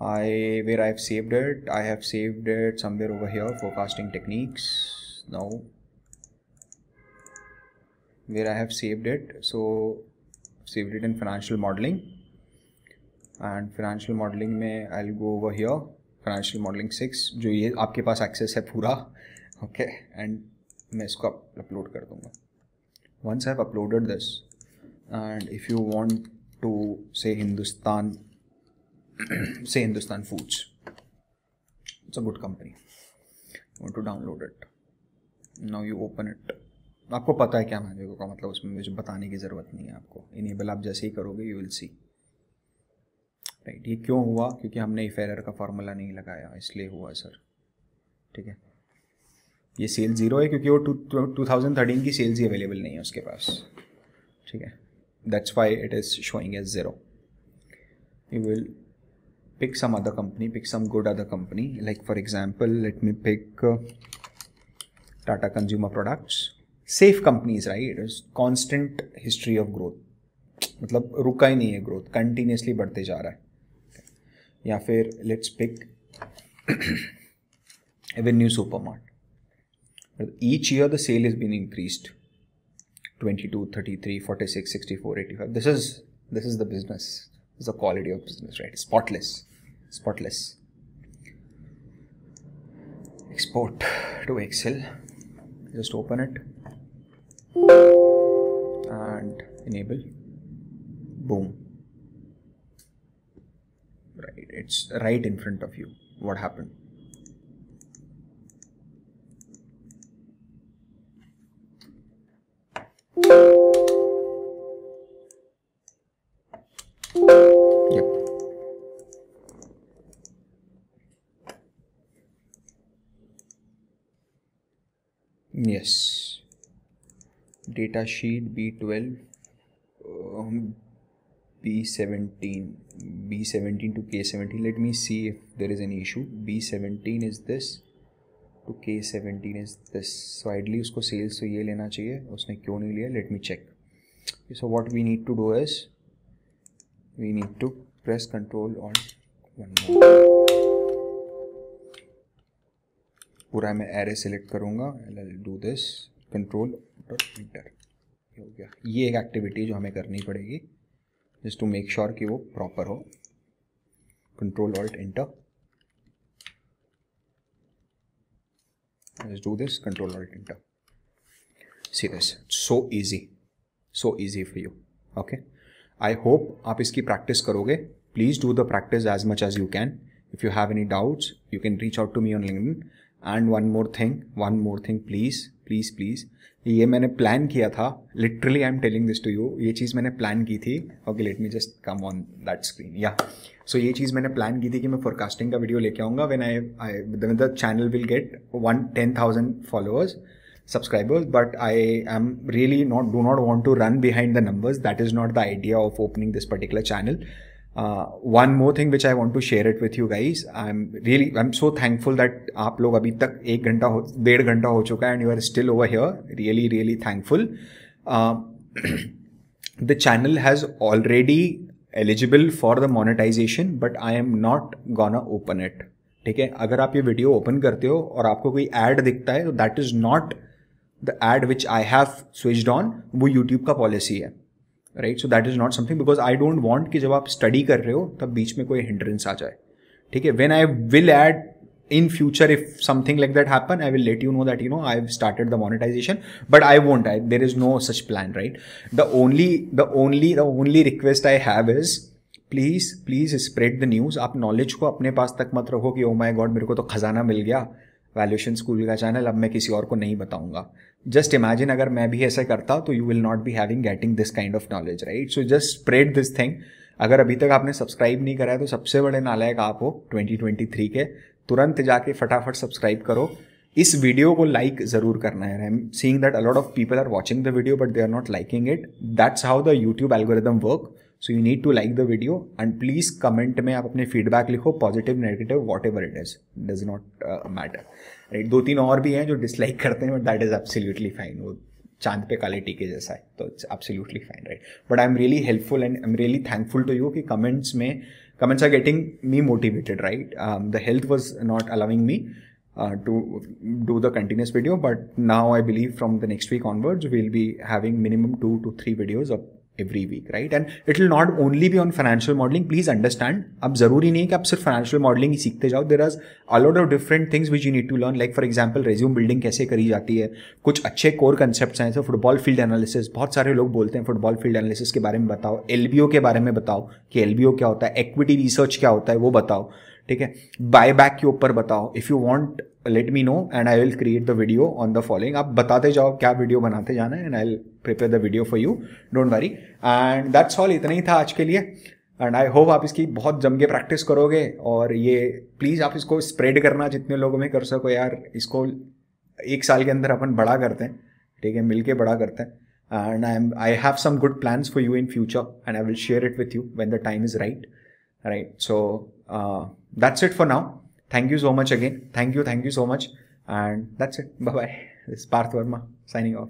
I where I have saved it, I have saved it somewhere over here, forecasting techniques. Now where I have saved it. So saved it in financial modeling and financial modeling may I'll go over here financial modelling six जो ये आपके पास access है पूरा okay and मैं इसको upload कर दूँगा once have uploaded this and if you want to say Hindustan say Hindustan foods it's a good company want to download it now you open it आपको पता है क्या मैं का मतलब उसमें मुझे बताने की ज़रूरत नहीं है आपको इनेबल आप जैसे ही करोगे यू विल सी राइट ये क्यों हुआ क्योंकि हमने एफ एरर का फार्मूला नहीं लगाया इसलिए हुआ सर ठीक है ये सेल ज़ीरो है क्योंकि वो टू टू थाउजेंड थर्टीन की सेल्स ही अवेलेबल नहीं है उसके पास ठीक है that's why it is showing as zero you will pick some other company pick some good other company like for example let me pick Tata consumer products safe companies right is constant history of growth मतलब रुका ही नहीं है growth continuously बढ़ते जा रहा है या फिर let's pick avenue supermart each year the sale is been increased 22 33 46 64 85 this is this is the business this is the quality of business right spotless spotless export to excel just open it and enable boom right it's right in front of you what happened yep yes data sheet b12 um, P17, B17 to K17. Let me see if there is any issue. B17 is this to K17 is this. So ideally उसको sales तो ये लेना चाहिए उसने क्यों नहीं लिया Let me check. So what we need to do is we need to press control on one more. पूरा मैं array select करूँगा and I'll do this control enter. ये हो गया ये एक एक्टिविटी जो हमें करनी पड़ेगी जस्ट टू मेक श्योर कि वो प्रॉपर हो control alt enter let's do this control alt enter see this so easy so easy for you okay i hope aap iski practice karoge please do the practice as much as you can if you have any doubts you can reach out to me on linkedin and one more thing one more thing please please please ये मैंने plan किया था literally I am telling this to you ये चीज़ मैंने plan की थी okay let me just come on that screen या सो ये चीज़ मैंने प्लान की थी कि मैं फोरकास्टिंग का वीडियो लेके आऊँगा when I I the channel will get one ten thousand followers subscribers but I am really not do not want to run behind the numbers that is not the idea of opening this particular channel Uh, one more thing which I want to share it with you guys. I'm really I'm so thankful that आप लोग अभी तक एक घंटा डेढ़ घंटा हो चुका है and you are still over here really really thankful the channel has already eligible for the monetization but I am not gonna open it ठीक है अगर आप ये वीडियो ओपन करते हो और आपको कोई एड दिखता है तो that is not the ad which I have switched on वो यूट्यूब का पॉलिसी है right so that is not something because I don't want कि जब आप स्टडी कर रहे हो तब बीच में कोई हिंड्रेंस आ जाए ठीक है when I will add in future if something like that happen I will let you know that you know I have started the monetization but I won't I there is no such plan right the only the only the only request I have is please please spread the news आप knowledge को अपने पास तक मत रखो कि ओ माई God मेरे को तो खजाना मिल गया वैल्यूशन स्कूल का चैनल अब मैं किसी और को नहीं बताऊंगा जस्ट इमेजिन अगर मैं भी ऐसा करता हूँ तो you will not be having getting this kind of knowledge right so just spread this thing अगर अभी तक आपने सब्सक्राइब नहीं करा है तो सबसे बड़े नालायक आप हो 2023 के तुरंत जाके फटाफट सब्सक्राइब करो इस वीडियो को लाइक like ज़रूर करना है I am seeing that a lot of people are watching the video but they are not liking it that's how the YouTube algorithm work so you need to like the video and please comment में आप अपने feedback लिखो positive negative whatever it is does not matter right दो तीन और भी हैं जो डिसलाइक करते हैं but that is absolutely fine वो चांद पे काले टीके जैसा है तो it's absolutely fine right but I am really helpful and I am really thankful to you कि कमेंट्स में comments are getting me motivated right the health was not allowing me to do the continuous video but now I believe from the next week onwards we'll be having minimum two two three videos of every week right and it will not only be on financial modelling please understand अब जरूरी नहीं है कि आप सिर्फ financial modelling ही सीखते जाओ there आज a lot of different things which you need to learn like for example resume building कैसे करी जाती है कुछ अच्छे कोर कंसेप्ट हैं जैसे फुटबॉल फील्ड एनालिसिस बहुत सारे लोग बोलते हैं फुटबॉल फील्ड एनालिसिस के बारे में बताओ एल के बारे में बताओ कि एल क्या होता है एक्विटी रिसर्च क्या होता है वो बताओ ठीक है बाय बैक के ऊपर बताओ if you want let me know and I will create the video on the following आप बताते जाओ क्या वीडियो बनाते जाना है and I will prepare the video for you don't worry and that's all इतना ही था आज के लिए एंड आई होप आप इसकी बहुत जम के प्रैक्टिस करोगे और ये प्लीज़ आप इसको स्प्रेड करना जितने लोगों में कर सको यार इसको एक साल के अंदर अपन बड़ा करते हैं ठीक है मिलके बड़ा करते हैं and I am I have some good plans for you in future and I will share it with you the the time is right right so that's it for now. Thank you so much again. Thank you. Thank you so much. And that's it. Bye bye. This is Parth Verma signing off.